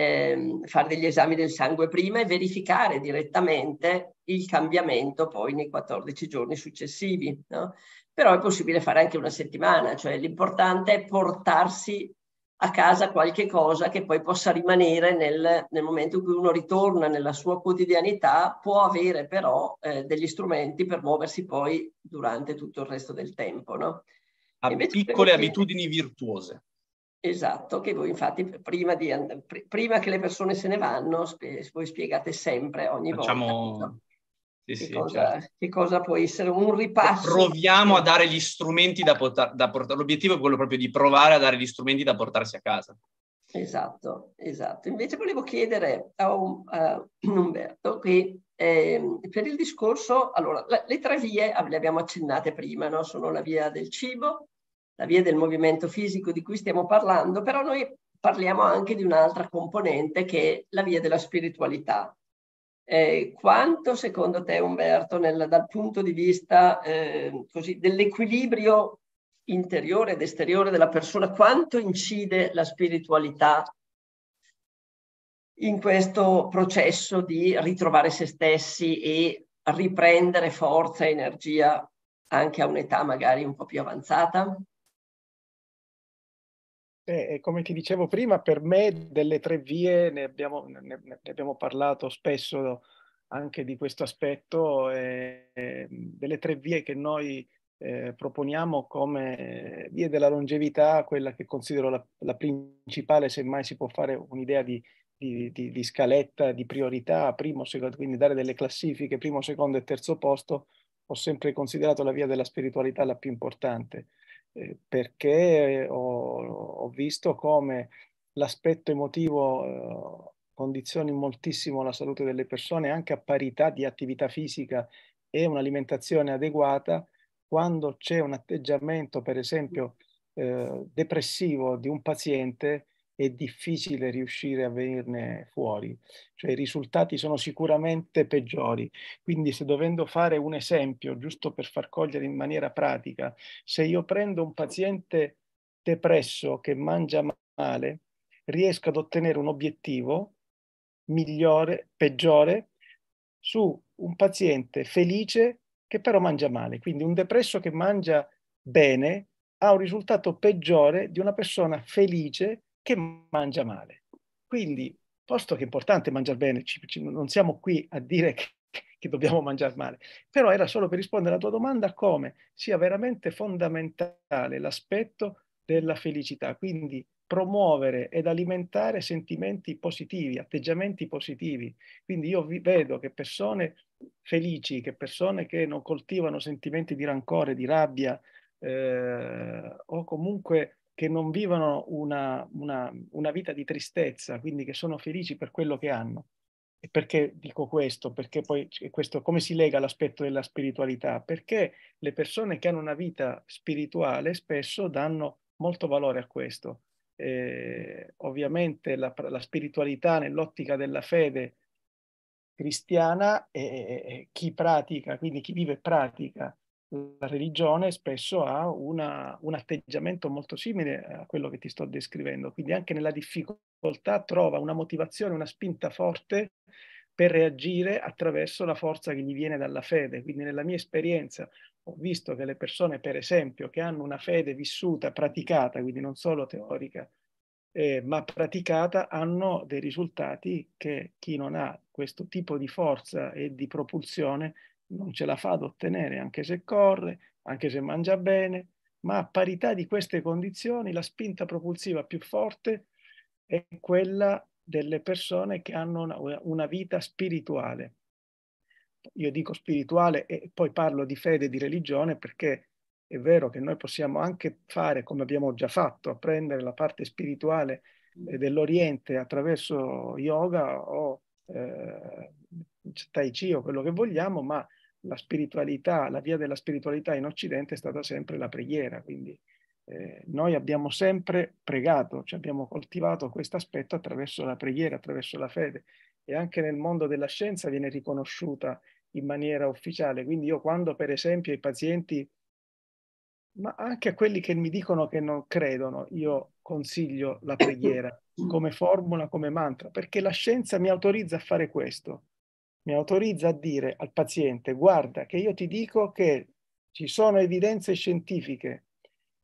ehm, fare degli esami del sangue prima e verificare direttamente il cambiamento poi nei 14 giorni successivi. No? Però è possibile fare anche una settimana, cioè l'importante è portarsi a casa qualche cosa che poi possa rimanere nel, nel, momento in cui uno ritorna nella sua quotidianità, può avere però eh, degli strumenti per muoversi poi durante tutto il resto del tempo. No? A piccole abitudini virtuose. Esatto, che voi infatti prima, di, prima che le persone se ne vanno, voi spiegate sempre ogni Facciamo... volta. Che, sì, cosa, certo. che, cosa, può essere un ripasso. Proviamo a dare gli strumenti da, portar, da portare. L'obiettivo è quello proprio di provare a dare gli strumenti da portarsi a casa. Esatto, esatto. Invece volevo chiedere a, un, a Umberto che eh, per il discorso, allora, le tre vie ah, le abbiamo accennate prima, no? sono la via del cibo, la via del movimento fisico di cui stiamo parlando, però noi parliamo anche di un'altra componente che è la via della spiritualità. Eh, quanto secondo te Umberto, nel, dal punto di vista eh, così, dell'equilibrio interiore ed esteriore della persona, quanto incide la spiritualità in questo processo di ritrovare se stessi e riprendere forza e energia anche a un'età magari un po' più avanzata? Eh, come ti dicevo prima, per me delle tre vie ne abbiamo, ne, ne abbiamo parlato spesso anche di questo aspetto, eh, delle tre vie che noi eh, proponiamo come vie della longevità, quella che considero la, la principale, semmai si può fare un'idea di, di, di, di, scaletta, di priorità, primo, secondo, quindi dare delle classifiche, primo, secondo e terzo posto, ho sempre considerato la via della spiritualità la più importante eh, perché eh, ho, ho, visto come l'aspetto emotivo eh, condizioni moltissimo la salute delle persone anche a parità di attività fisica e un'alimentazione adeguata quando c'è un atteggiamento per esempio eh, depressivo di un paziente è difficile riuscire a venirne fuori, cioè i risultati sono sicuramente peggiori. Quindi se dovendo fare un esempio, giusto per far cogliere in maniera pratica, se io prendo un paziente depresso che mangia male, riesco ad ottenere un obiettivo migliore, peggiore, su un paziente felice che però mangia male. Quindi un depresso che mangia bene ha un risultato peggiore di una persona felice che mangia male. Quindi, posto che è importante mangiare bene, ci, ci, non siamo qui a dire che, che dobbiamo mangiare male, però era solo per rispondere alla tua domanda come sia veramente fondamentale l'aspetto della felicità, quindi promuovere ed alimentare sentimenti positivi, atteggiamenti positivi. Quindi io vedo che persone felici, che persone che non coltivano sentimenti di rancore, di rabbia eh, o comunque che non vivono una, una, una vita di tristezza, quindi che sono felici per quello che hanno. E perché dico questo? Perché poi questo come si lega all'aspetto della spiritualità? Perché le persone che hanno una vita spirituale spesso danno molto valore a questo. Eh, ovviamente la, la, spiritualità nell'ottica della fede cristiana, eh, chi pratica, quindi chi vive pratica la religione spesso ha una, un atteggiamento molto simile a quello che ti sto descrivendo, quindi anche nella difficoltà trova una motivazione, una spinta forte per reagire attraverso la forza che gli viene dalla fede. Quindi nella mia esperienza ho visto che le persone, per esempio, che hanno una fede vissuta, praticata, quindi non solo teorica, eh, ma praticata, hanno dei risultati che chi non ha questo tipo di forza e di propulsione non ce la fa ad ottenere anche se corre, anche se mangia bene, ma a parità di queste condizioni la spinta propulsiva più forte è quella delle persone che hanno una, una vita spirituale. Io dico spirituale e poi parlo di fede e di religione perché è vero che noi possiamo anche fare, come abbiamo già fatto, apprendere la parte spirituale dell'Oriente attraverso yoga o eh, tai chi o quello che vogliamo, ma la spiritualità, la via della spiritualità in Occidente è stata sempre la preghiera, quindi eh, noi abbiamo sempre pregato, cioè abbiamo coltivato questo aspetto attraverso la preghiera, attraverso la fede e anche nel mondo della scienza viene riconosciuta in maniera ufficiale. Quindi io quando per esempio i pazienti, ma anche a quelli che mi dicono che non credono, io consiglio la preghiera come formula, come mantra, perché la scienza mi autorizza a fare questo mi autorizza a dire al paziente, guarda che io ti dico che ci sono evidenze scientifiche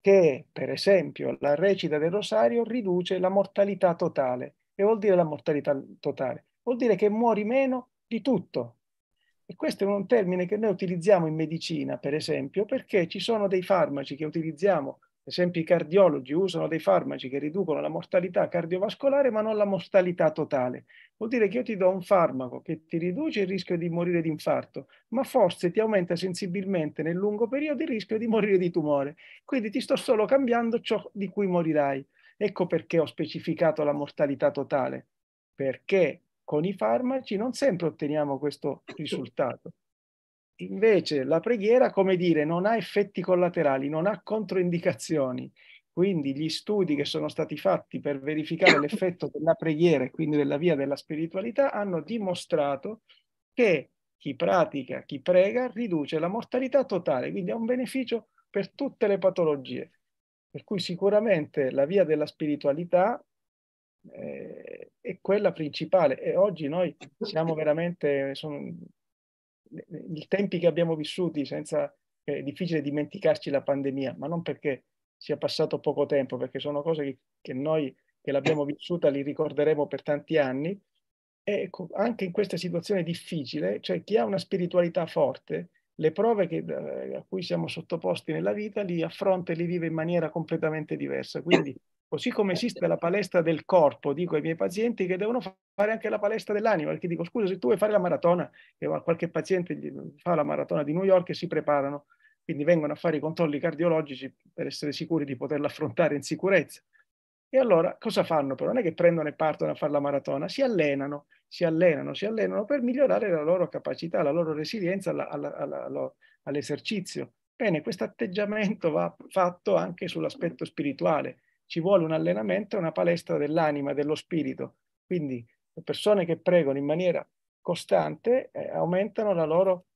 che, per esempio, la recita del rosario riduce la mortalità totale. Che vuol dire la mortalità totale? Vuol dire che muori meno di tutto. E questo è un termine che noi utilizziamo in medicina, per esempio, perché ci sono dei farmaci che utilizziamo esempio i cardiologi usano dei farmaci che riducono la mortalità cardiovascolare ma non la mortalità totale. Vuol dire che io ti do un farmaco che ti riduce il rischio di morire di infarto, ma forse ti aumenta sensibilmente nel lungo periodo il rischio di morire di tumore. Quindi ti sto solo cambiando ciò di cui morirai. Ecco perché ho specificato la mortalità totale, perché con i farmaci non sempre otteniamo questo risultato. Invece la preghiera, come dire, non ha effetti collaterali, non ha controindicazioni. Quindi gli studi che sono stati fatti per verificare l'effetto della preghiera e quindi della via della spiritualità hanno dimostrato che chi pratica, chi prega, riduce la mortalità totale, quindi ha un beneficio per tutte le patologie. Per cui sicuramente la via della spiritualità eh, è quella principale e oggi noi siamo veramente, sono, i tempi che abbiamo vissuti senza, è difficile dimenticarci la pandemia, ma non perché sia passato poco tempo, perché sono cose che, che noi che l'abbiamo vissuta li ricorderemo per tanti anni. E anche in questa situazione difficile, cioè chi ha una spiritualità forte, le prove che, eh, a cui siamo sottoposti nella vita li affronta e li vive in maniera completamente diversa. Quindi Così come eh, esiste la palestra del corpo, dico ai miei pazienti che devono fare anche la palestra dell'anima, perché dico scusa se tu vuoi fare la maratona, e qualche paziente fa la maratona di New York e si preparano, quindi vengono a fare i controlli cardiologici per essere sicuri di poterla affrontare in sicurezza. E allora cosa fanno però? Non è che prendono e partono a fare la maratona, si allenano, si allenano, si allenano per migliorare la loro capacità, la loro resilienza alla, alla, alla, all'esercizio. Bene, questo atteggiamento va fatto anche sull'aspetto spirituale ci vuole un allenamento, una palestra dell'anima, dello spirito. Quindi le persone che pregano in maniera costante eh, aumentano la loro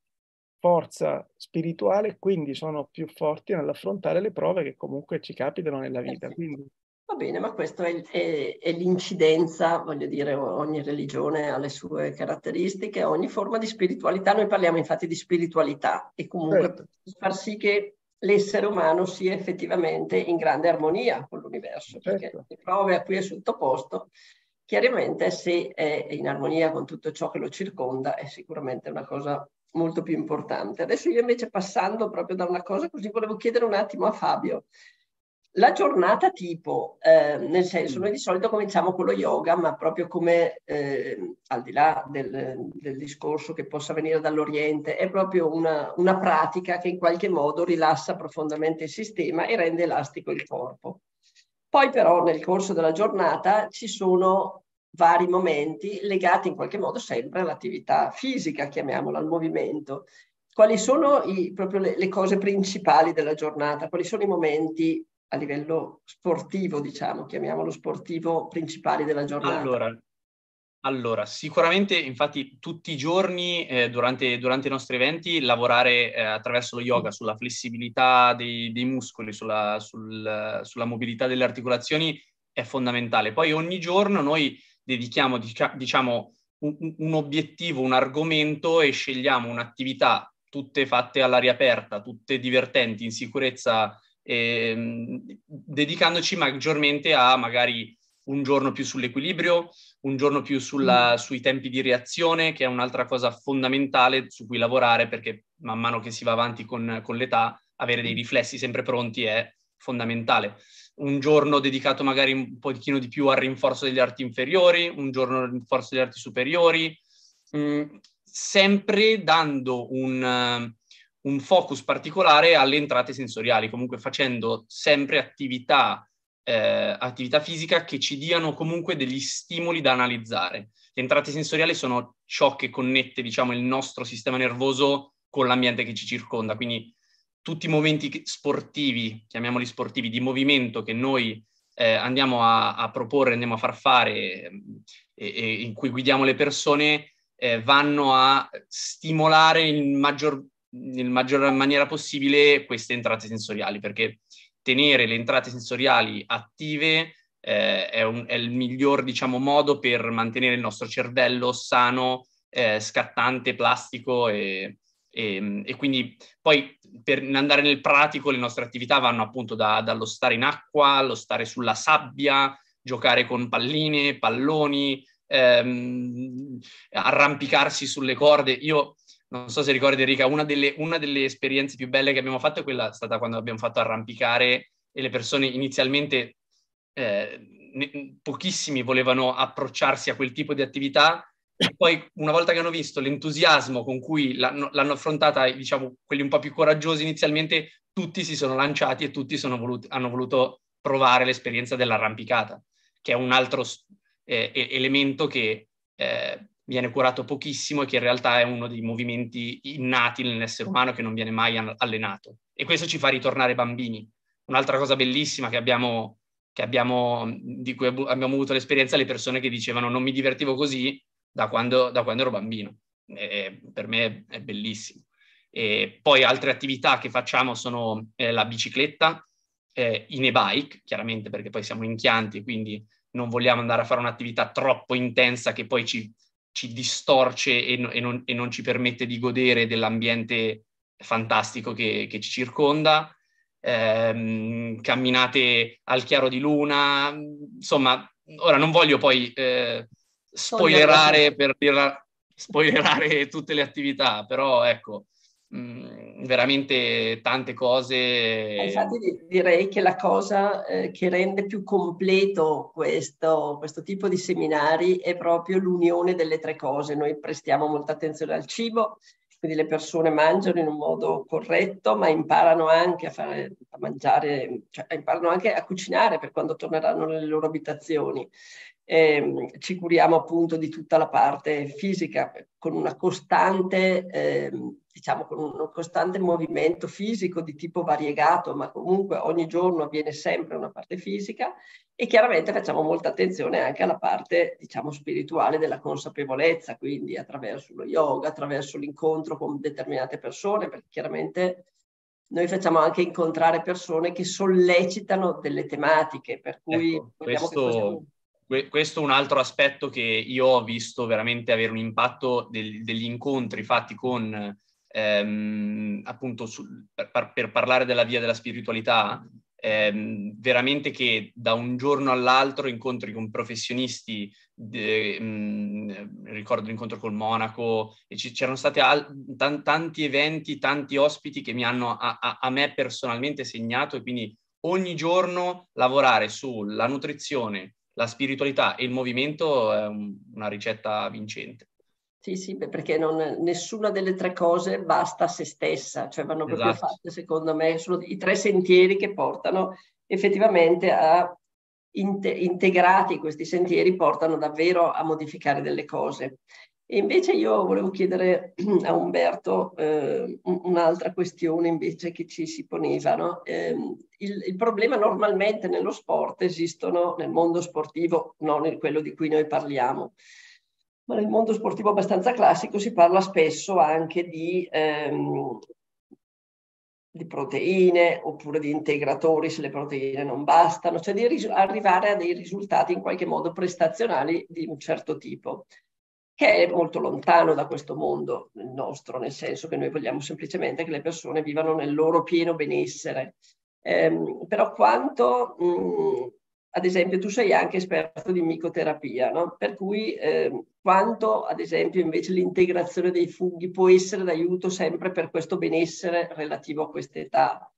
forza spirituale, quindi sono più forti nell'affrontare le prove che comunque ci capitano nella vita. Quindi... Va bene, ma questa è, è, è l'incidenza, voglio dire, ogni religione ha le sue caratteristiche, ogni forma di spiritualità, noi parliamo infatti di spiritualità e comunque certo. far sì che l'essere umano sia effettivamente in grande armonia con l'universo, perché certo. le prove a cui è sottoposto, chiaramente se è in armonia con tutto ciò che lo circonda, è sicuramente una cosa molto più importante. Adesso io invece passando proprio da una cosa così, volevo chiedere un attimo a Fabio, la giornata tipo, eh, nel senso, noi di solito cominciamo con lo yoga, ma proprio come eh, al di là del, del, discorso che possa venire dall'Oriente, è proprio una, una, pratica che in qualche modo rilassa profondamente il sistema e rende elastico il corpo. Poi però nel corso della giornata ci sono vari momenti legati in qualche modo sempre all'attività fisica, chiamiamola, al movimento. Quali sono i, proprio le, le cose principali della giornata? Quali sono i momenti a livello sportivo, diciamo, chiamiamolo sportivo principale della giornata? Allora, allora, sicuramente, infatti, tutti i giorni eh, durante, durante, i nostri eventi lavorare eh, attraverso lo yoga sulla flessibilità dei, dei muscoli, sulla, sul, sulla, mobilità delle articolazioni è fondamentale. Poi ogni giorno noi dedichiamo, diciamo, un, un, obiettivo, un argomento e scegliamo un'attività, tutte fatte all'aria aperta, tutte divertenti, in sicurezza ehm, dedicandoci maggiormente a magari un giorno più sull'equilibrio, un giorno più sulla, mm. sui tempi di reazione, che è un'altra cosa fondamentale su cui lavorare perché man mano che si va avanti con, con l'età, avere dei mm. riflessi sempre pronti è fondamentale. Un giorno dedicato magari un pochino di più al rinforzo degli arti inferiori, un giorno al rinforzo degli arti superiori, mh, mm, sempre dando un, un focus particolare alle entrate sensoriali, comunque facendo sempre attività, eh, attività fisica che ci diano comunque degli stimoli da analizzare. Le entrate sensoriali sono ciò che connette, diciamo, il nostro sistema nervoso con l'ambiente che ci circonda, quindi tutti i momenti sportivi, chiamiamoli sportivi, di movimento che noi eh, andiamo a, a, proporre, andiamo a far fare, eh, eh, in cui guidiamo le persone, eh, vanno a stimolare il maggior nel maggior maniera possibile queste entrate sensoriali, perché tenere le entrate sensoriali attive eh, è, un, è, il miglior diciamo, modo per mantenere il nostro cervello sano, eh, scattante, plastico e, e, e, quindi poi per andare nel pratico le nostre attività vanno appunto da, dallo stare in acqua, allo stare sulla sabbia, giocare con palline, palloni, ehm, arrampicarsi sulle corde. Io non so se ricordi Enrica, una delle, una delle esperienze più belle che abbiamo fatto è quella stata quando abbiamo fatto arrampicare e le persone inizialmente eh, ne, pochissimi volevano approcciarsi a quel tipo di attività e poi una volta che hanno visto l'entusiasmo con cui l'hanno, l'hanno affrontata, diciamo, quelli un po' più coraggiosi inizialmente, tutti si sono lanciati e tutti voluti, hanno voluto provare l'esperienza dell'arrampicata, che è un altro eh, elemento che eh, viene curato pochissimo e che in realtà è uno dei movimenti innati nell'essere umano che non viene mai allenato. E questo ci fa ritornare bambini. Un'altra cosa bellissima che abbiamo, che abbiamo di cui abbiamo avuto l'esperienza, le persone che dicevano non mi divertivo così da quando, da quando ero bambino. E per me è bellissimo. E poi altre attività che facciamo sono eh, la bicicletta, eh, in e-bike, chiaramente perché poi siamo in Chianti, quindi non vogliamo andare a fare un'attività troppo intensa che poi ci ci distorce e, e, non, e non, ci permette di godere dell'ambiente fantastico che, che ci circonda, ehm, camminate al chiaro di luna, insomma, ora non voglio poi eh, spoilerare, per dirla, spoilerare tutte le attività, però ecco, veramente tante cose. Eh, infatti direi che la cosa eh, che rende più completo questo, questo tipo di seminari è proprio l'unione delle tre cose. Noi prestiamo molta attenzione al cibo, quindi le persone mangiano in un modo corretto, ma imparano anche a, fare, a mangiare, cioè imparano anche a cucinare per quando torneranno nelle loro abitazioni eh, ci curiamo appunto di tutta la parte fisica con una costante, eh, diciamo con un costante movimento fisico di tipo variegato, ma comunque ogni giorno avviene sempre una parte fisica e chiaramente facciamo molta attenzione anche alla parte, diciamo, spirituale della consapevolezza, quindi attraverso lo yoga, attraverso l'incontro con determinate persone, perché chiaramente noi facciamo anche incontrare persone che sollecitano delle tematiche, per cui ecco, questo... che questo questo è un altro aspetto che io ho visto veramente avere un impatto del- degli incontri fatti con, ehm, appunto, su- per-, per parlare della via della spiritualità, Ehm, veramente che da un giorno all'altro incontri con professionisti, de, mh, mm, ricordo l'incontro col Monaco, e ci, c'erano stati al, tan, tanti eventi, tanti ospiti che mi hanno a, a, a, me personalmente segnato e quindi ogni giorno lavorare sulla nutrizione, la spiritualità e il movimento è un, una ricetta vincente. Sì, sì, perché non, nessuna delle tre cose basta a se stessa, cioè vanno proprio esatto. fatte, secondo me, sono i tre sentieri che portano effettivamente a inte- integrati questi sentieri portano davvero a modificare delle cose. E invece io volevo chiedere a Umberto eh, un'altra questione invece che ci si poneva. No? Eh, il, il, problema normalmente nello sport esistono nel mondo sportivo, non in quello di cui noi parliamo, ma nel mondo sportivo abbastanza classico si parla spesso anche di, ehm, di proteine oppure di integratori se le proteine non bastano, cioè di ris- arrivare a dei risultati in qualche modo prestazionali di un certo tipo che è molto lontano da questo mondo nostro, nel senso che noi vogliamo semplicemente che le persone vivano nel loro pieno benessere. Ehm, però quanto, mh, mm, ad esempio, tu sei anche esperto di micoterapia, no? per cui eh, quanto, ad esempio, invece l'integrazione dei funghi può essere d'aiuto sempre per questo benessere relativo a questa quest'età.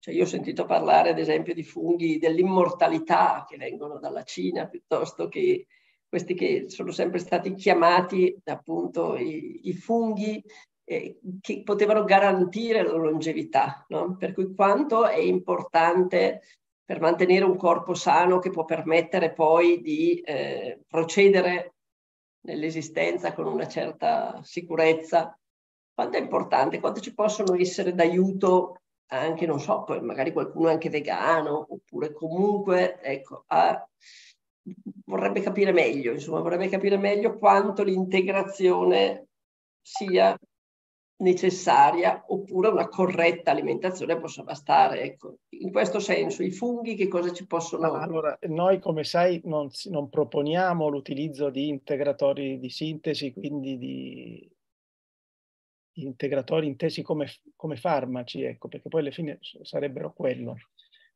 Cioè io ho sentito parlare, ad esempio, di funghi dell'immortalità che vengono dalla Cina piuttosto che questi che sono sempre stati chiamati appunto i, i funghi eh, che potevano garantire la longevità, no? per cui quanto è importante per mantenere un corpo sano che può permettere poi di eh, procedere nell'esistenza con una certa sicurezza, quanto è importante, quanto ci possono essere d'aiuto anche, non so, poi magari qualcuno anche vegano, oppure comunque ecco, a vorrebbe capire meglio, insomma, vorrebbe capire meglio quanto l'integrazione sia necessaria oppure una corretta alimentazione possa bastare. Ecco. In questo senso, i funghi che cosa ci possono... Allora, noi come sai non, non proponiamo l'utilizzo di integratori di sintesi, quindi di integratori intesi come, come farmaci, ecco, perché poi alla fine sarebbero quello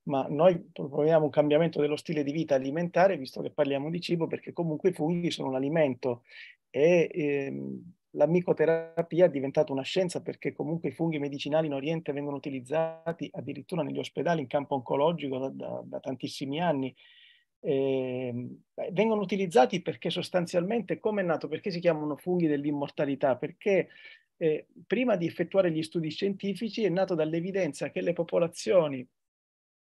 ma noi proponiamo un cambiamento dello stile di vita alimentare, visto che parliamo di cibo, perché comunque i funghi sono un alimento e ehm, la micoterapia è diventata una scienza perché comunque i funghi medicinali in Oriente vengono utilizzati addirittura negli ospedali in campo oncologico da, da, da tantissimi anni. Eh, vengono utilizzati perché sostanzialmente come è nato? Perché si chiamano funghi dell'immortalità? Perché eh, prima di effettuare gli studi scientifici è nato dall'evidenza che le popolazioni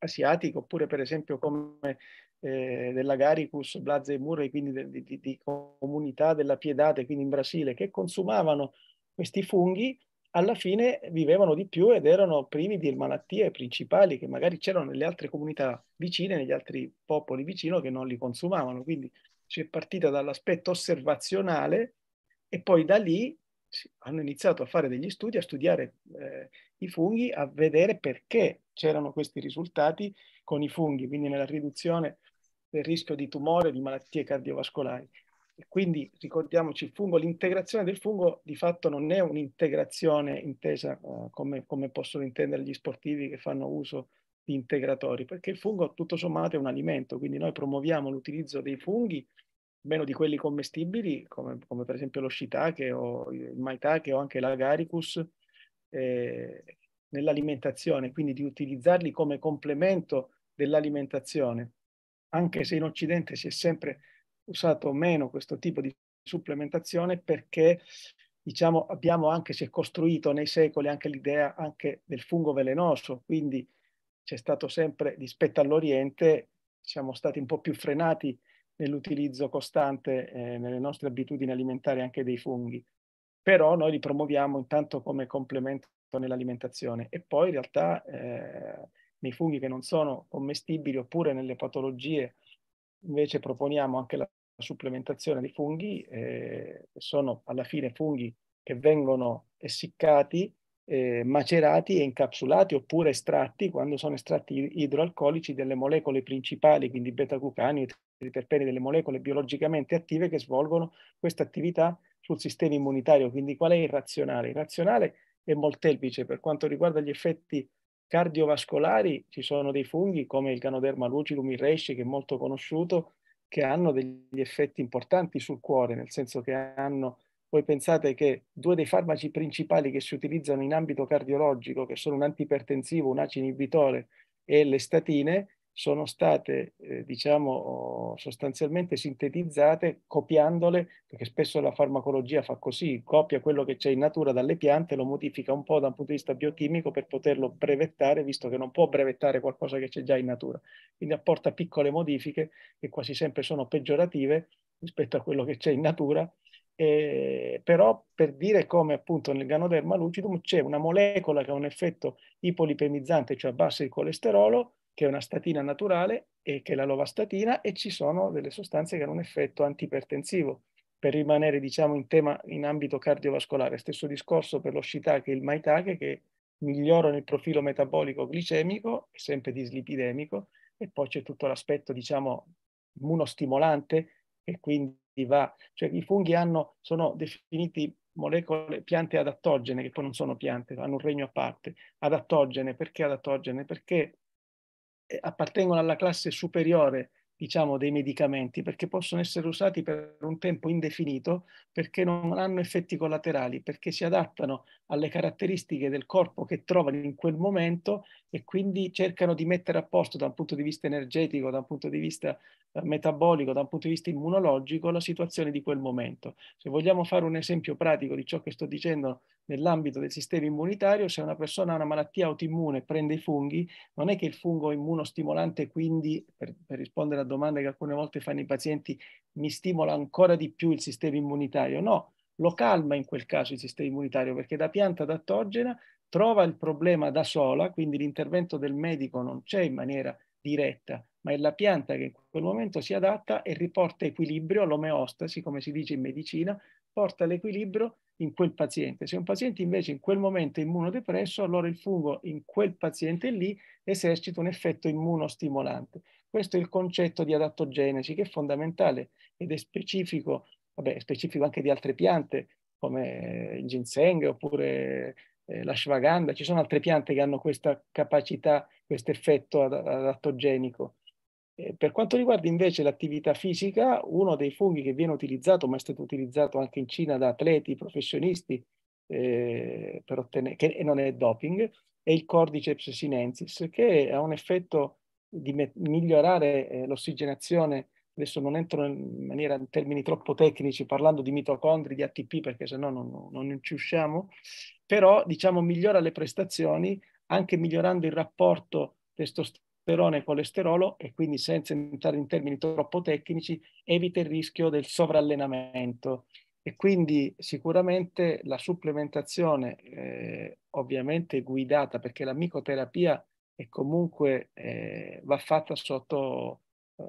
asiatico, oppure per esempio come eh, della Garicus, e Murray, quindi de, de, di, comunità della Piedate, quindi in Brasile, che consumavano questi funghi, alla fine vivevano di più ed erano privi di malattie principali che magari c'erano nelle altre comunità vicine, negli altri popoli vicino che non li consumavano. Quindi si è partita dall'aspetto osservazionale e poi da lì hanno iniziato a fare degli studi, a studiare eh, i funghi a vedere perché c'erano questi risultati con i funghi, quindi nella riduzione del rischio di tumore, di malattie cardiovascolari. E quindi ricordiamoci, il fungo, l'integrazione del fungo di fatto non è un'integrazione intesa uh, come, come, possono intendere gli sportivi che fanno uso di integratori, perché il fungo tutto sommato è un alimento, quindi noi promuoviamo l'utilizzo dei funghi, meno di quelli commestibili, come, come per esempio lo shiitake o il maitake o anche l'agaricus, eh, nell'alimentazione, quindi di utilizzarli come complemento dell'alimentazione, anche se in Occidente si è sempre usato meno questo tipo di supplementazione perché diciamo, abbiamo anche, si è costruito nei secoli anche l'idea anche del fungo velenoso, quindi c'è stato sempre, rispetto all'Oriente, siamo stati un po' più frenati nell'utilizzo costante eh, nelle nostre abitudini alimentari anche dei funghi però noi li promuoviamo intanto come complemento nell'alimentazione e poi in realtà eh, nei funghi che non sono commestibili oppure nelle patologie invece proponiamo anche la supplementazione di funghi, eh, sono alla fine funghi che vengono essiccati, eh, macerati e incapsulati oppure estratti quando sono estratti idroalcolici delle molecole principali, quindi beta-glucani, triterpeni, delle molecole biologicamente attive che svolgono questa attività sul sistema immunitario. Quindi qual è il razionale? Il razionale è molteplice. Per quanto riguarda gli effetti cardiovascolari, ci sono dei funghi come il Ganoderma lucidum irresci, che è molto conosciuto, che hanno degli effetti importanti sul cuore, nel senso che hanno... Voi pensate che due dei farmaci principali che si utilizzano in ambito cardiologico, che sono un antipertensivo, un acino inibitore e le statine, sono state, eh, diciamo, sostanzialmente sintetizzate copiandole, perché spesso la farmacologia fa così, copia quello che c'è in natura dalle piante, lo modifica un po' da un punto di vista biochimico per poterlo brevettare, visto che non può brevettare qualcosa che c'è già in natura. Quindi apporta piccole modifiche che quasi sempre sono peggiorative rispetto a quello che c'è in natura, eh, però per dire come appunto nel ganoderma lucidum c'è una molecola che ha un effetto ipolipemizzante, cioè abbassa il colesterolo, che è una statina naturale e che è la lovastatina e ci sono delle sostanze che hanno un effetto antipertensivo. Per rimanere diciamo in tema in ambito cardiovascolare, stesso discorso per lo shiitake e il maitake che migliorano il profilo metabolico glicemico e sempre dislipidemico e poi c'è tutto l'aspetto diciamo immunostimolante e quindi va, cioè i funghi hanno, sono definiti molecole, piante adattogene, che poi non sono piante, hanno un regno a parte, adattogene, perché adattogene? Perché eh, appartengono alla classe superiore diciamo, dei medicamenti perché possono essere usati per un tempo indefinito, perché non hanno effetti collaterali, perché si adattano alle caratteristiche del corpo che trovano in quel momento e quindi cercano di mettere a posto da un punto di vista energetico, da un punto di vista metabolico, da un punto di vista immunologico, la situazione di quel momento. Se vogliamo fare un esempio pratico di ciò che sto dicendo nell'ambito del sistema immunitario, se una persona ha una malattia autoimmune e prende i funghi, non è che il fungo immunostimolante quindi, per, per rispondere a domande che alcune volte fanno i pazienti, mi stimola ancora di più il sistema immunitario, no, lo calma in quel caso il sistema immunitario perché da pianta adattogena trova il problema da sola, quindi l'intervento del medico non c'è in maniera diretta, ma è la pianta che in quel momento si adatta e riporta equilibrio, l'omeostasi, come si dice in medicina, porta l'equilibrio in quel paziente. Se un paziente invece in quel momento è immunodepresso, allora il fungo in quel paziente lì esercita un effetto immunostimolante. Questo è il concetto di adattogenesi che è fondamentale ed è specifico, vabbè, specifico anche di altre piante come eh, il ginseng oppure eh, la shvaganda. Ci sono altre piante che hanno questa capacità, questo effetto adattogenico. Eh, per quanto riguarda invece l'attività fisica, uno dei funghi che viene utilizzato, ma è stato utilizzato anche in Cina da atleti, professionisti, eh, ottenere, che non è doping, è il Cordyceps sinensis, che ha un effetto di migliorare eh, l'ossigenazione. Adesso non entro in, maniera, in, termini troppo tecnici parlando di mitocondri, di ATP, perché sennò no non, non ci usciamo, però diciamo migliora le prestazioni anche migliorando il rapporto testosterone testosterone e colesterolo e quindi senza entrare in termini troppo tecnici, evita il rischio del sovrallenamento. E quindi sicuramente la supplementazione, eh, ovviamente guidata, perché la micoterapia è comunque eh, va fatta sotto eh,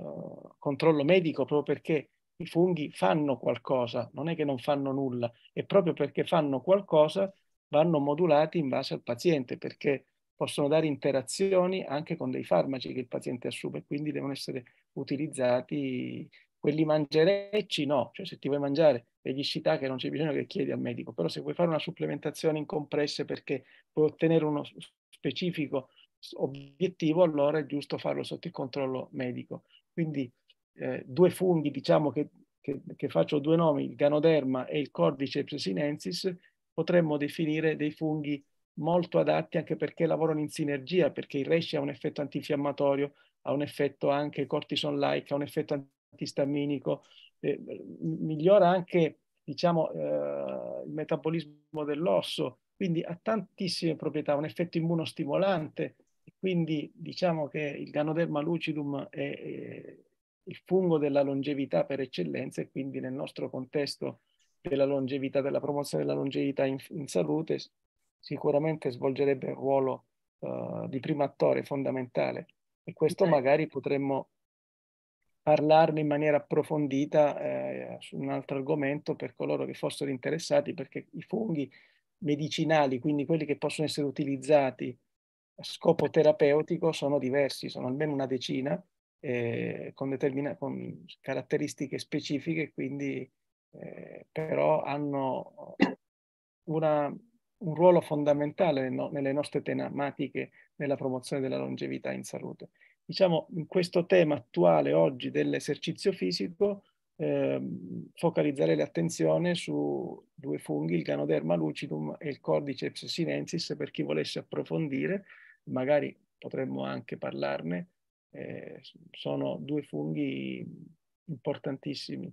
controllo medico proprio perché i funghi fanno qualcosa, non è che non fanno nulla, e proprio perché fanno qualcosa vanno modulati in base al paziente, perché possono dare interazioni anche con dei farmaci che il paziente assume, quindi devono essere utilizzati quelli mangerecci no, cioè se ti vuoi mangiare degli che non c'è bisogno che chiedi al medico, però se vuoi fare una supplementazione in compresse perché puoi ottenere uno specifico obiettivo, allora è giusto farlo sotto il controllo medico. Quindi eh, due funghi, diciamo che, che, che, faccio due nomi, il ganoderma e il cordyceps sinensis, potremmo definire dei funghi molto adatti anche perché lavorano in sinergia, perché il Reishi ha un effetto antinfiammatorio, ha un effetto anche cortison-like, ha un effetto antistaminico, eh, migliora anche diciamo, eh, il metabolismo dell'osso, quindi ha tantissime proprietà, un effetto immunostimolante, quindi diciamo che il Ganoderma lucidum è, è il fungo della longevità per eccellenza e quindi nel nostro contesto della longevità, della promozione della longevità in, in salute, sicuramente svolgerebbe un ruolo uh, di primo attore fondamentale e questo okay. magari potremmo parlarne in maniera approfondita eh, su un altro argomento per coloro che fossero interessati perché i funghi medicinali, quindi quelli che possono essere utilizzati a scopo terapeutico, sono diversi, sono almeno una decina eh, con, determin- con caratteristiche specifiche, quindi eh, però hanno una un ruolo fondamentale nelle nostre tematiche nella promozione della longevità in salute. Diciamo, in questo tema attuale oggi dell'esercizio fisico, eh, focalizzare l'attenzione su due funghi, il Ganoderma lucidum e il Cordyceps sinensis, per chi volesse approfondire, magari potremmo anche parlarne, eh, sono due funghi importantissimi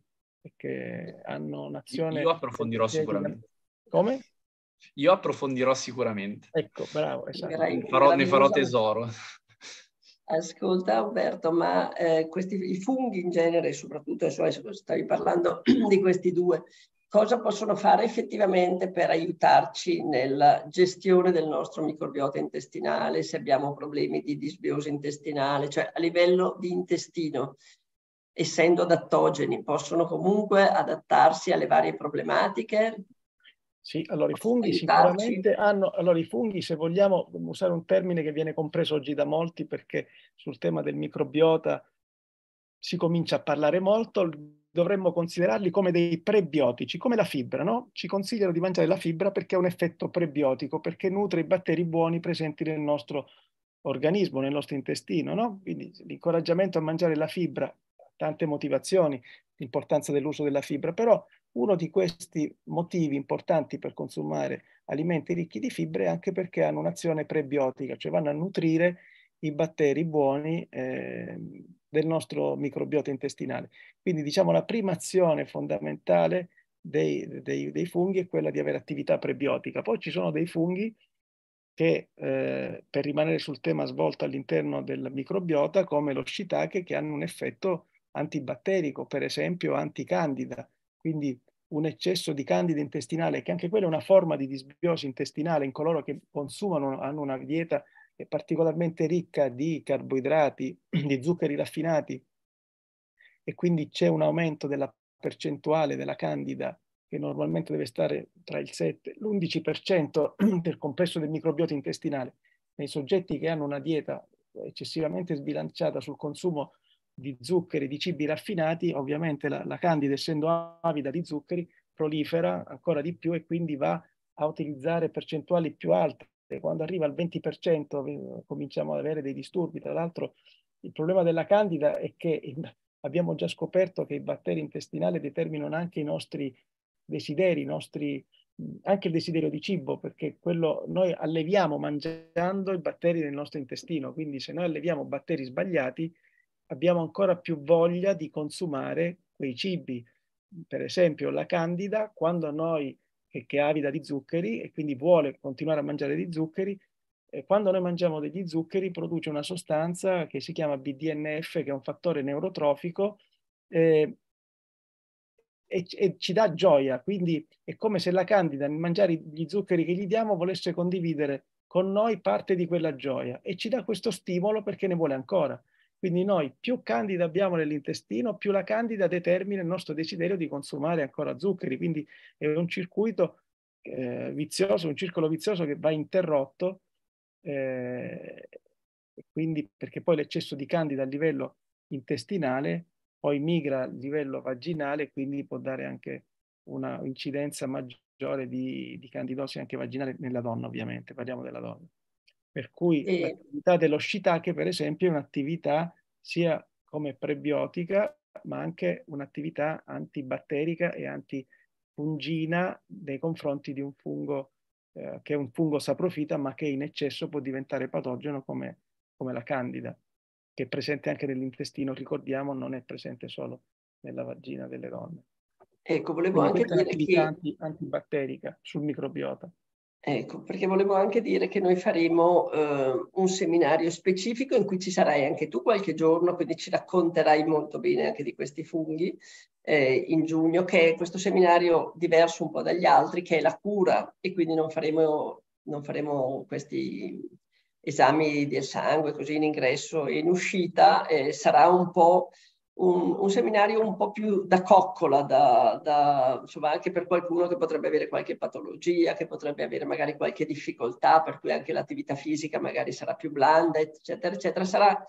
che hanno un'azione... Io approfondirò sicuramente. Come? Io approfondirò sicuramente. Ecco, bravo. Esatto. Farò, ne farò tesoro. Ascolta Alberto, ma eh, questi, i funghi in genere, soprattutto adesso stavi parlando di questi due, cosa possono fare effettivamente per aiutarci nella gestione del nostro microbiota intestinale, se abbiamo problemi di disbiosi intestinale, cioè a livello di intestino, essendo adattogeni, possono comunque adattarsi alle varie problematiche? Sì, allora i funghi sicuramente hanno, allora i funghi se vogliamo mm, usare un termine che viene compreso oggi da molti perché sul tema del microbiota si comincia a parlare molto, dovremmo considerarli come dei prebiotici, come la fibra, no? Ci consigliano di mangiare la fibra perché ha un effetto prebiotico, perché nutre i batteri buoni presenti nel nostro organismo, nel nostro intestino, no? Quindi l'incoraggiamento a mangiare la fibra tante motivazioni, l'importanza dell'uso della fibra, però uno di questi motivi importanti per consumare alimenti ricchi di fibre è anche perché hanno un'azione prebiotica, cioè vanno a nutrire i batteri buoni eh, del nostro microbiota intestinale. Quindi diciamo la prima azione fondamentale dei, dei, dei funghi è quella di avere attività prebiotica. Poi ci sono dei funghi che, eh, per rimanere sul tema svolto all'interno del microbiota, come lo shiitake, che hanno un effetto antibatterico, per esempio anticandida, quindi un eccesso di candida intestinale, che anche quella è una forma di disbiosi intestinale in coloro che consumano, hanno una dieta particolarmente ricca di carboidrati, di zuccheri raffinati, e quindi c'è un aumento della percentuale della candida che normalmente deve stare tra il 7 e l'11% del complesso del microbiota intestinale. Nei soggetti che hanno una dieta eccessivamente sbilanciata sul consumo di zuccheri, di cibi raffinati, ovviamente la, la candida essendo avida di zuccheri prolifera ancora di più e quindi va a utilizzare percentuali più alte. Quando arriva al 20% eh, cominciamo ad avere dei disturbi. Tra l'altro il problema della candida è che abbiamo già scoperto che i batteri intestinali determinano anche i nostri desideri, i nostri, anche il desiderio di cibo, perché quello noi alleviamo mangiando i batteri del nostro intestino. Quindi se noi alleviamo batteri sbagliati, abbiamo ancora più voglia di consumare quei cibi. Per esempio la candida, quando noi, che, che è avida di zuccheri e quindi vuole continuare a mangiare di zuccheri, eh, quando noi mangiamo degli zuccheri produce una sostanza che si chiama BDNF, che è un fattore neurotrofico, eh, e, e, ci dà gioia. Quindi è come se la candida, nel mangiare gli zuccheri che gli diamo, volesse condividere con noi parte di quella gioia e ci dà questo stimolo perché ne vuole ancora. Quindi noi più candida abbiamo nell'intestino, più la candida determina il nostro desiderio di consumare ancora zuccheri. Quindi è un circuito eh, vizioso, un circolo vizioso che va interrotto. Eh, quindi perché poi l'eccesso di candida a livello intestinale poi migra a livello vaginale, quindi può dare anche un'incidenza maggiore di, di candidosi anche vaginale nella donna, ovviamente, parliamo della donna. Per cui e... l'attività dello shiitake, per esempio, è un'attività sia come prebiotica, ma anche un'attività antibatterica e antifungina nei confronti di un fungo eh, che è un fungo saprofita, ma che in eccesso può diventare patogeno come, come la candida, che è presente anche nell'intestino, ricordiamo, non è presente solo nella vagina delle donne. Ecco, volevo Quindi anche dire che... antibatterica sul microbiota. Ecco, perché volevo anche dire che noi faremo eh, un seminario specifico in cui ci sarai anche tu qualche giorno, quindi ci racconterai molto bene anche di questi funghi eh, in giugno, che è questo seminario diverso un po' dagli altri, che è la cura, e quindi non faremo, non faremo questi esami del sangue così in ingresso e in uscita, eh, sarà un po' un, un, seminario un po' più da coccola, da, da, insomma, anche per qualcuno che potrebbe avere qualche patologia, che potrebbe avere magari qualche difficoltà, per cui anche l'attività fisica magari sarà più blanda, eccetera, eccetera. Sarà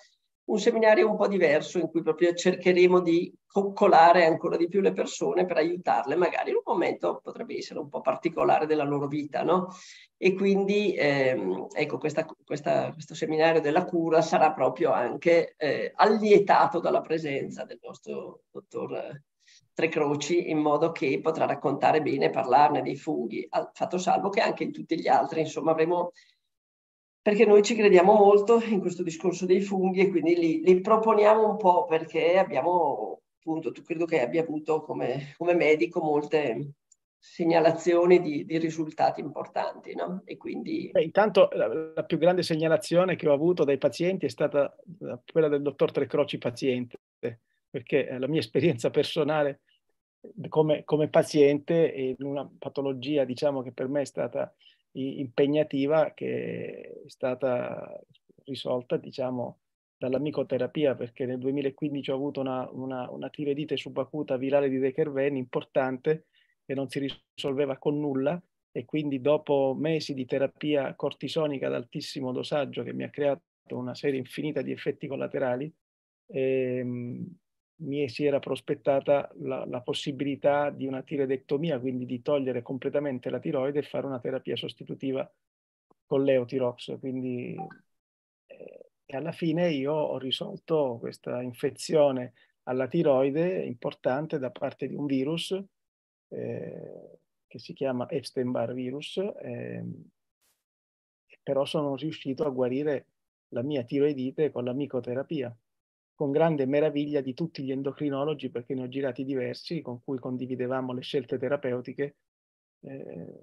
un seminario un po' diverso in cui proprio cercheremo di coccolare ancora di più le persone per aiutarle magari in un momento potrebbe essere un po' particolare della loro vita, no? E quindi ehm, ecco questa, questa, questo seminario della cura sarà proprio anche eh, allietato dalla presenza del nostro dottor Tre Croci in modo che potrà raccontare bene, parlarne dei funghi, fatto salvo che anche in tutti gli altri, insomma avremo perché noi ci crediamo molto in questo discorso dei funghi e quindi li, li proponiamo un po' perché abbiamo, appunto, tu credo che abbia avuto come, come medico molte, segnalazioni di, di, risultati importanti. No? E quindi... Beh, intanto la, la, più grande segnalazione che ho avuto dai pazienti è stata eh, quella del dottor Trecroci paziente, perché eh, la mia esperienza personale come, come paziente in una patologia diciamo che per me è stata impegnativa che è stata risolta, diciamo, dall'amicoterapia, perché nel 2015 ho avuto una, una, una tiroidite subacuta virale di De venn importante che non si risolveva con nulla e quindi dopo mesi di terapia cortisonica ad altissimo dosaggio che mi ha creato una serie infinita di effetti collaterali, ehm, mi si era prospettata la, la possibilità di una tiroidectomia, quindi di togliere completamente la tiroide e fare una terapia sostitutiva con l'eotirox. Quindi eh, alla fine io ho risolto questa infezione alla tiroide importante da parte di un virus eh, che si chiama Epstein-Barr virus, eh, però sono riuscito a guarire la mia tiroidite con la micoterapia con grande meraviglia di tutti gli endocrinologi, perché ne ho girati diversi, con cui condividevamo le scelte terapeutiche, eh,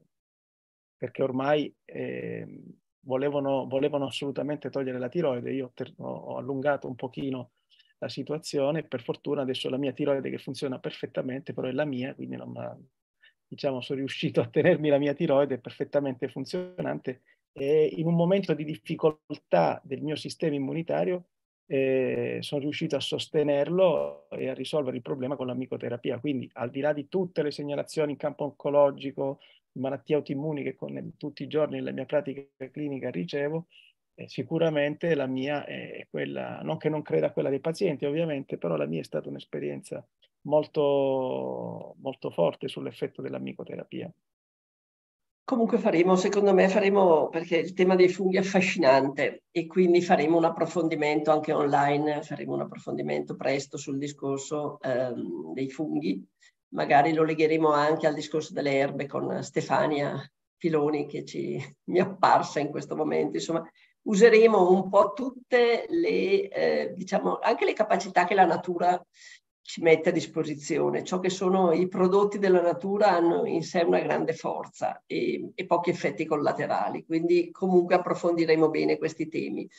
perché ormai eh, volevano, volevano, assolutamente togliere la tiroide. Io ho, ho allungato un pochino la situazione, per fortuna adesso la mia tiroide che funziona perfettamente, però è la mia, quindi non, diciamo, sono riuscito a tenermi la mia tiroide perfettamente funzionante e in un momento di difficoltà del mio sistema immunitario eh, sono riuscito a sostenerlo e a risolvere il problema con la micoterapia. Quindi al di là di tutte le segnalazioni in campo oncologico, malattie autoimmuni che con, tutti i giorni nella mia pratica clinica ricevo, eh, sicuramente la mia è quella, non che non creda a quella dei pazienti ovviamente, però la mia è stata un'esperienza molto, molto forte sull'effetto della micoterapia. Comunque faremo, secondo me faremo, perché il tema dei funghi è affascinante e quindi faremo un approfondimento anche online, faremo un approfondimento presto sul discorso ehm, dei funghi. Magari lo legheremo anche al discorso delle erbe con Stefania Filoni che ci, mi è apparsa in questo momento. Insomma, useremo un po' tutte le, eh, diciamo, anche le capacità che la natura ci mette a disposizione. Ciò che sono i prodotti della natura hanno in sé una grande forza e, e pochi effetti collaterali, quindi comunque approfondiremo bene questi temi.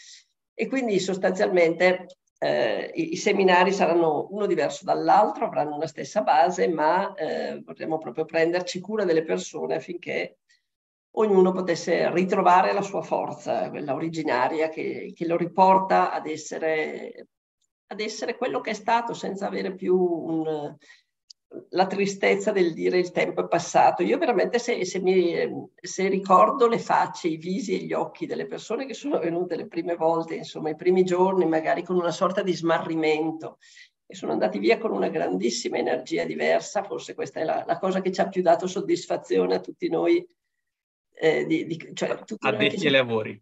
E quindi sostanzialmente eh, i, i, seminari saranno uno diverso dall'altro, avranno una stessa base, ma eh, vorremmo proprio prenderci cura delle persone affinché ognuno potesse ritrovare la sua forza, quella originaria che, che lo riporta ad essere ad essere quello che è stato senza avere più un, la tristezza del dire il tempo è passato. Io veramente se, se, mi, se, ricordo le facce, i visi e gli occhi delle persone che sono venute le prime volte, insomma i primi giorni, magari con una sorta di smarrimento e sono andati via con una grandissima energia diversa, forse questa è la, la cosa che ci ha più dato soddisfazione a tutti noi. Eh, di, di, cioè, tutti addetti ai lavori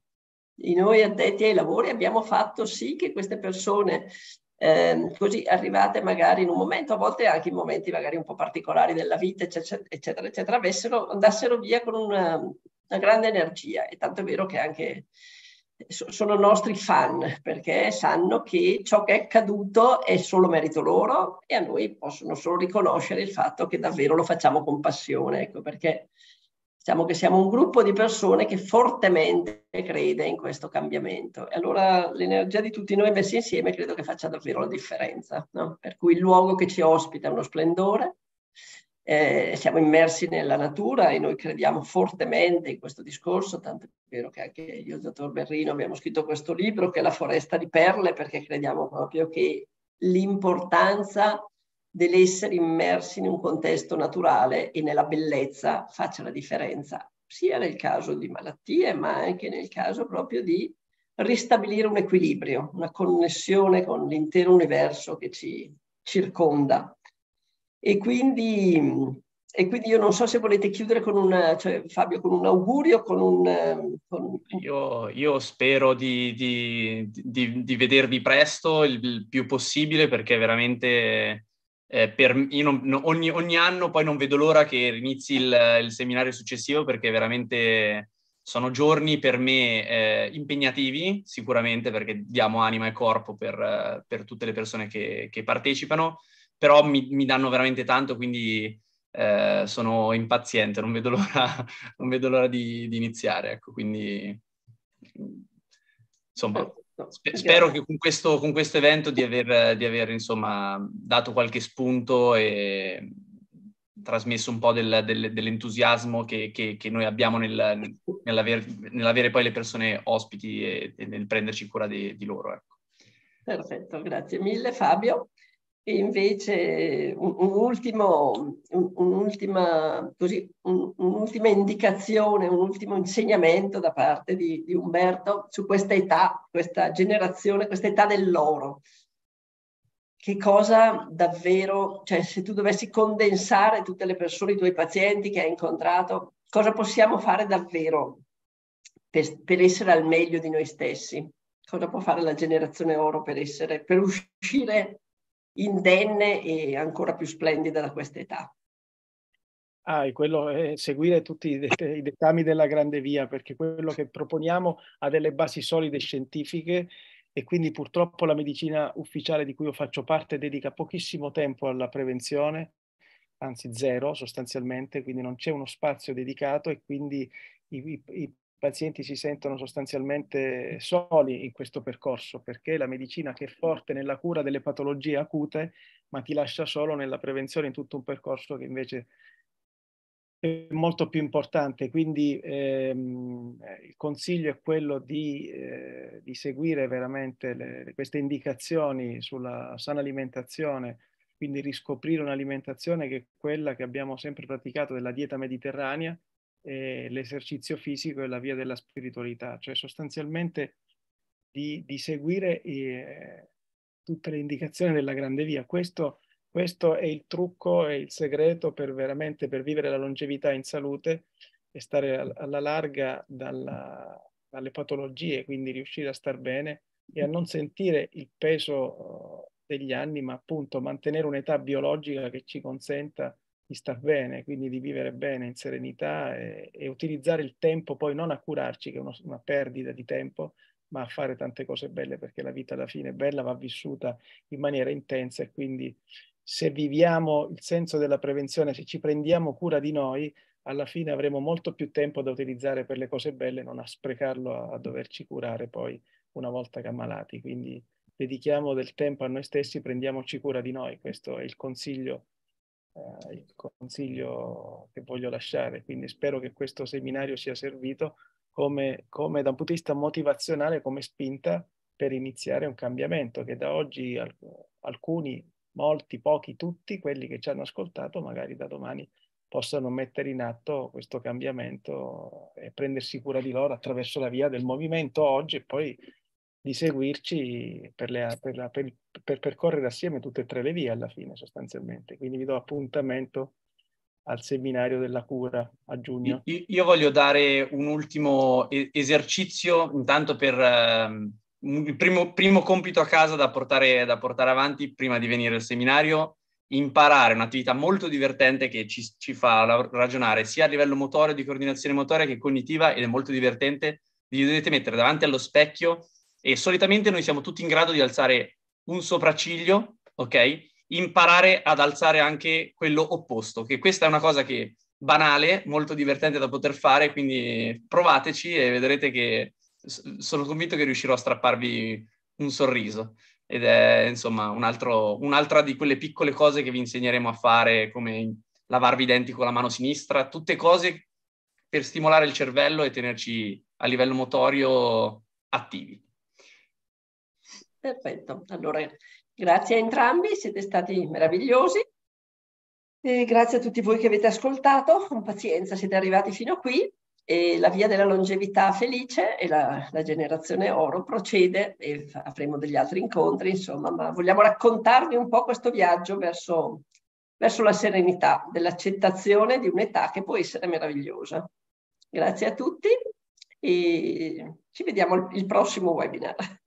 i noi addetti ai lavori abbiamo fatto sì che queste persone eh, così arrivate magari in un momento, a volte anche in momenti magari un po' particolari della vita, eccetera, eccetera, eccetera avessero, andassero via con una, una, grande energia. E tanto è vero che anche so, sono nostri fan perché sanno che ciò che è accaduto è solo merito loro e a noi possono solo riconoscere il fatto che davvero lo facciamo con passione, ecco perché Diciamo che siamo un gruppo di persone che fortemente crede in questo cambiamento. E allora l'energia di tutti noi messi insieme credo che faccia davvero la differenza. No? Per cui il luogo che ci ospita è uno splendore, eh, siamo immersi nella natura e noi crediamo fortemente in questo discorso, tanto è vero che anche io e il dottor Berrino abbiamo scritto questo libro che è la foresta di perle perché crediamo proprio che l'importanza dell'essere immersi in un contesto naturale e nella bellezza faccia la differenza, sia nel caso di malattie, ma anche nel caso proprio di ristabilire un equilibrio, una connessione con l'intero universo che ci circonda. E quindi, e quindi io non so se volete chiudere con un, cioè, Fabio, con un augurio, con un... Con... Io, io, spero di, di, di, di, vedervi presto il, il più possibile perché veramente eh, per, non, no, ogni, ogni, anno poi non vedo l'ora che inizi il, il seminario successivo perché veramente sono giorni per me eh, impegnativi, sicuramente perché diamo anima e corpo per, per tutte le persone che, che partecipano, però mi, mi, danno veramente tanto, quindi eh, sono impaziente, non vedo l'ora, non vedo l'ora di, di, iniziare. Ecco, quindi mm, insomma, Sper- spero che con questo, con questo evento di aver, di aver insomma, dato qualche spunto e trasmesso un po' del, del, dell'entusiasmo che, che, che, noi abbiamo nel, nell'aver, nell'avere poi le persone ospiti e, e nel prenderci cura di, di loro. Ecco. Perfetto, grazie mille Fabio. E invece un, un ultimo, un, un'ultima, così, un'ultima, indicazione, un ultimo insegnamento da parte di, di Umberto su questa età, questa generazione, questa età dell'oro. Che cosa davvero, cioè se tu dovessi condensare tutte le persone, i tuoi pazienti che hai incontrato, cosa possiamo fare davvero per, per essere al meglio di noi stessi? Cosa può fare la generazione oro per, essere, per uscire indenne e ancora più splendida da questa età. Ah, e quello è seguire tutti i, dettami della grande via, perché quello che proponiamo ha delle basi solide scientifiche e quindi purtroppo la medicina ufficiale di cui io faccio parte dedica pochissimo tempo alla prevenzione, anzi zero sostanzialmente, quindi non c'è uno spazio dedicato e quindi i, i, pazienti si sentono sostanzialmente soli in questo percorso, perché la medicina che è forte nella cura delle patologie acute, ma ti lascia solo nella prevenzione in tutto un percorso che invece è molto più importante. Quindi ehm, eh, il consiglio è quello di, eh, di seguire veramente le, queste indicazioni sulla sana alimentazione, quindi riscoprire un'alimentazione che è quella che abbiamo sempre praticato della dieta mediterranea, eh, l'esercizio fisico e la via della spiritualità, cioè sostanzialmente di, di seguire eh, tutte le indicazioni della grande via. Questo, questo è il trucco e il segreto per veramente per vivere la longevità in salute e stare alla larga dalla, dalle patologie, quindi riuscire a star bene e a non sentire il peso degli anni, ma appunto mantenere un'età biologica che ci consenta di star bene, quindi di vivere bene in serenità e, e utilizzare il tempo poi non a curarci, che è uno, una perdita di tempo, ma a fare tante cose belle perché la vita alla fine è bella, va vissuta in maniera intensa e quindi se viviamo il senso della prevenzione, se ci prendiamo cura di noi, alla fine avremo molto più tempo da utilizzare per le cose belle, non a sprecarlo a, a doverci curare poi una volta che ammalati. Quindi dedichiamo del tempo a noi stessi, prendiamoci cura di noi. Questo è il consiglio eh, il consiglio che voglio lasciare. Quindi spero che questo seminario sia servito come, come da un punto di vista motivazionale, come spinta per iniziare un cambiamento che da oggi alcuni, molti, pochi, tutti quelli che ci hanno ascoltato magari da domani possano mettere in atto questo cambiamento e prendersi cura di loro attraverso la via del movimento oggi e poi di seguirci per, le, per, la, per, per, percorrere assieme tutte e tre le vie alla fine sostanzialmente. Quindi vi do appuntamento al seminario della cura a giugno. Io, io voglio dare un ultimo esercizio intanto per eh, il primo, primo, compito a casa da portare, da portare avanti prima di venire al seminario, imparare un'attività molto divertente che ci, ci fa ragionare sia a livello motore, di coordinazione motoria che cognitiva ed è molto divertente. Vi dovete mettere davanti allo specchio e solitamente noi siamo tutti in grado di alzare un sopracciglio, ok? Imparare ad alzare anche quello opposto, che questa è una cosa che banale, molto divertente da poter fare, quindi provateci e vedrete che sono convinto che riuscirò a strapparvi un sorriso. Ed è insomma un altro, un'altra di quelle piccole cose che vi insegneremo a fare, come lavarvi i denti con la mano sinistra, tutte cose per stimolare il cervello e tenerci a livello motorio attivi. Perfetto, allora grazie a entrambi, siete stati meravigliosi. E grazie a tutti voi che avete ascoltato, con pazienza siete arrivati fino a qui e la via della longevità felice e la, la generazione oro procede e avremo degli altri incontri, insomma, ma vogliamo raccontarvi un po' questo viaggio verso, verso la serenità, dell'accettazione di un'età che può essere meravigliosa. Grazie a tutti e ci vediamo il prossimo webinar.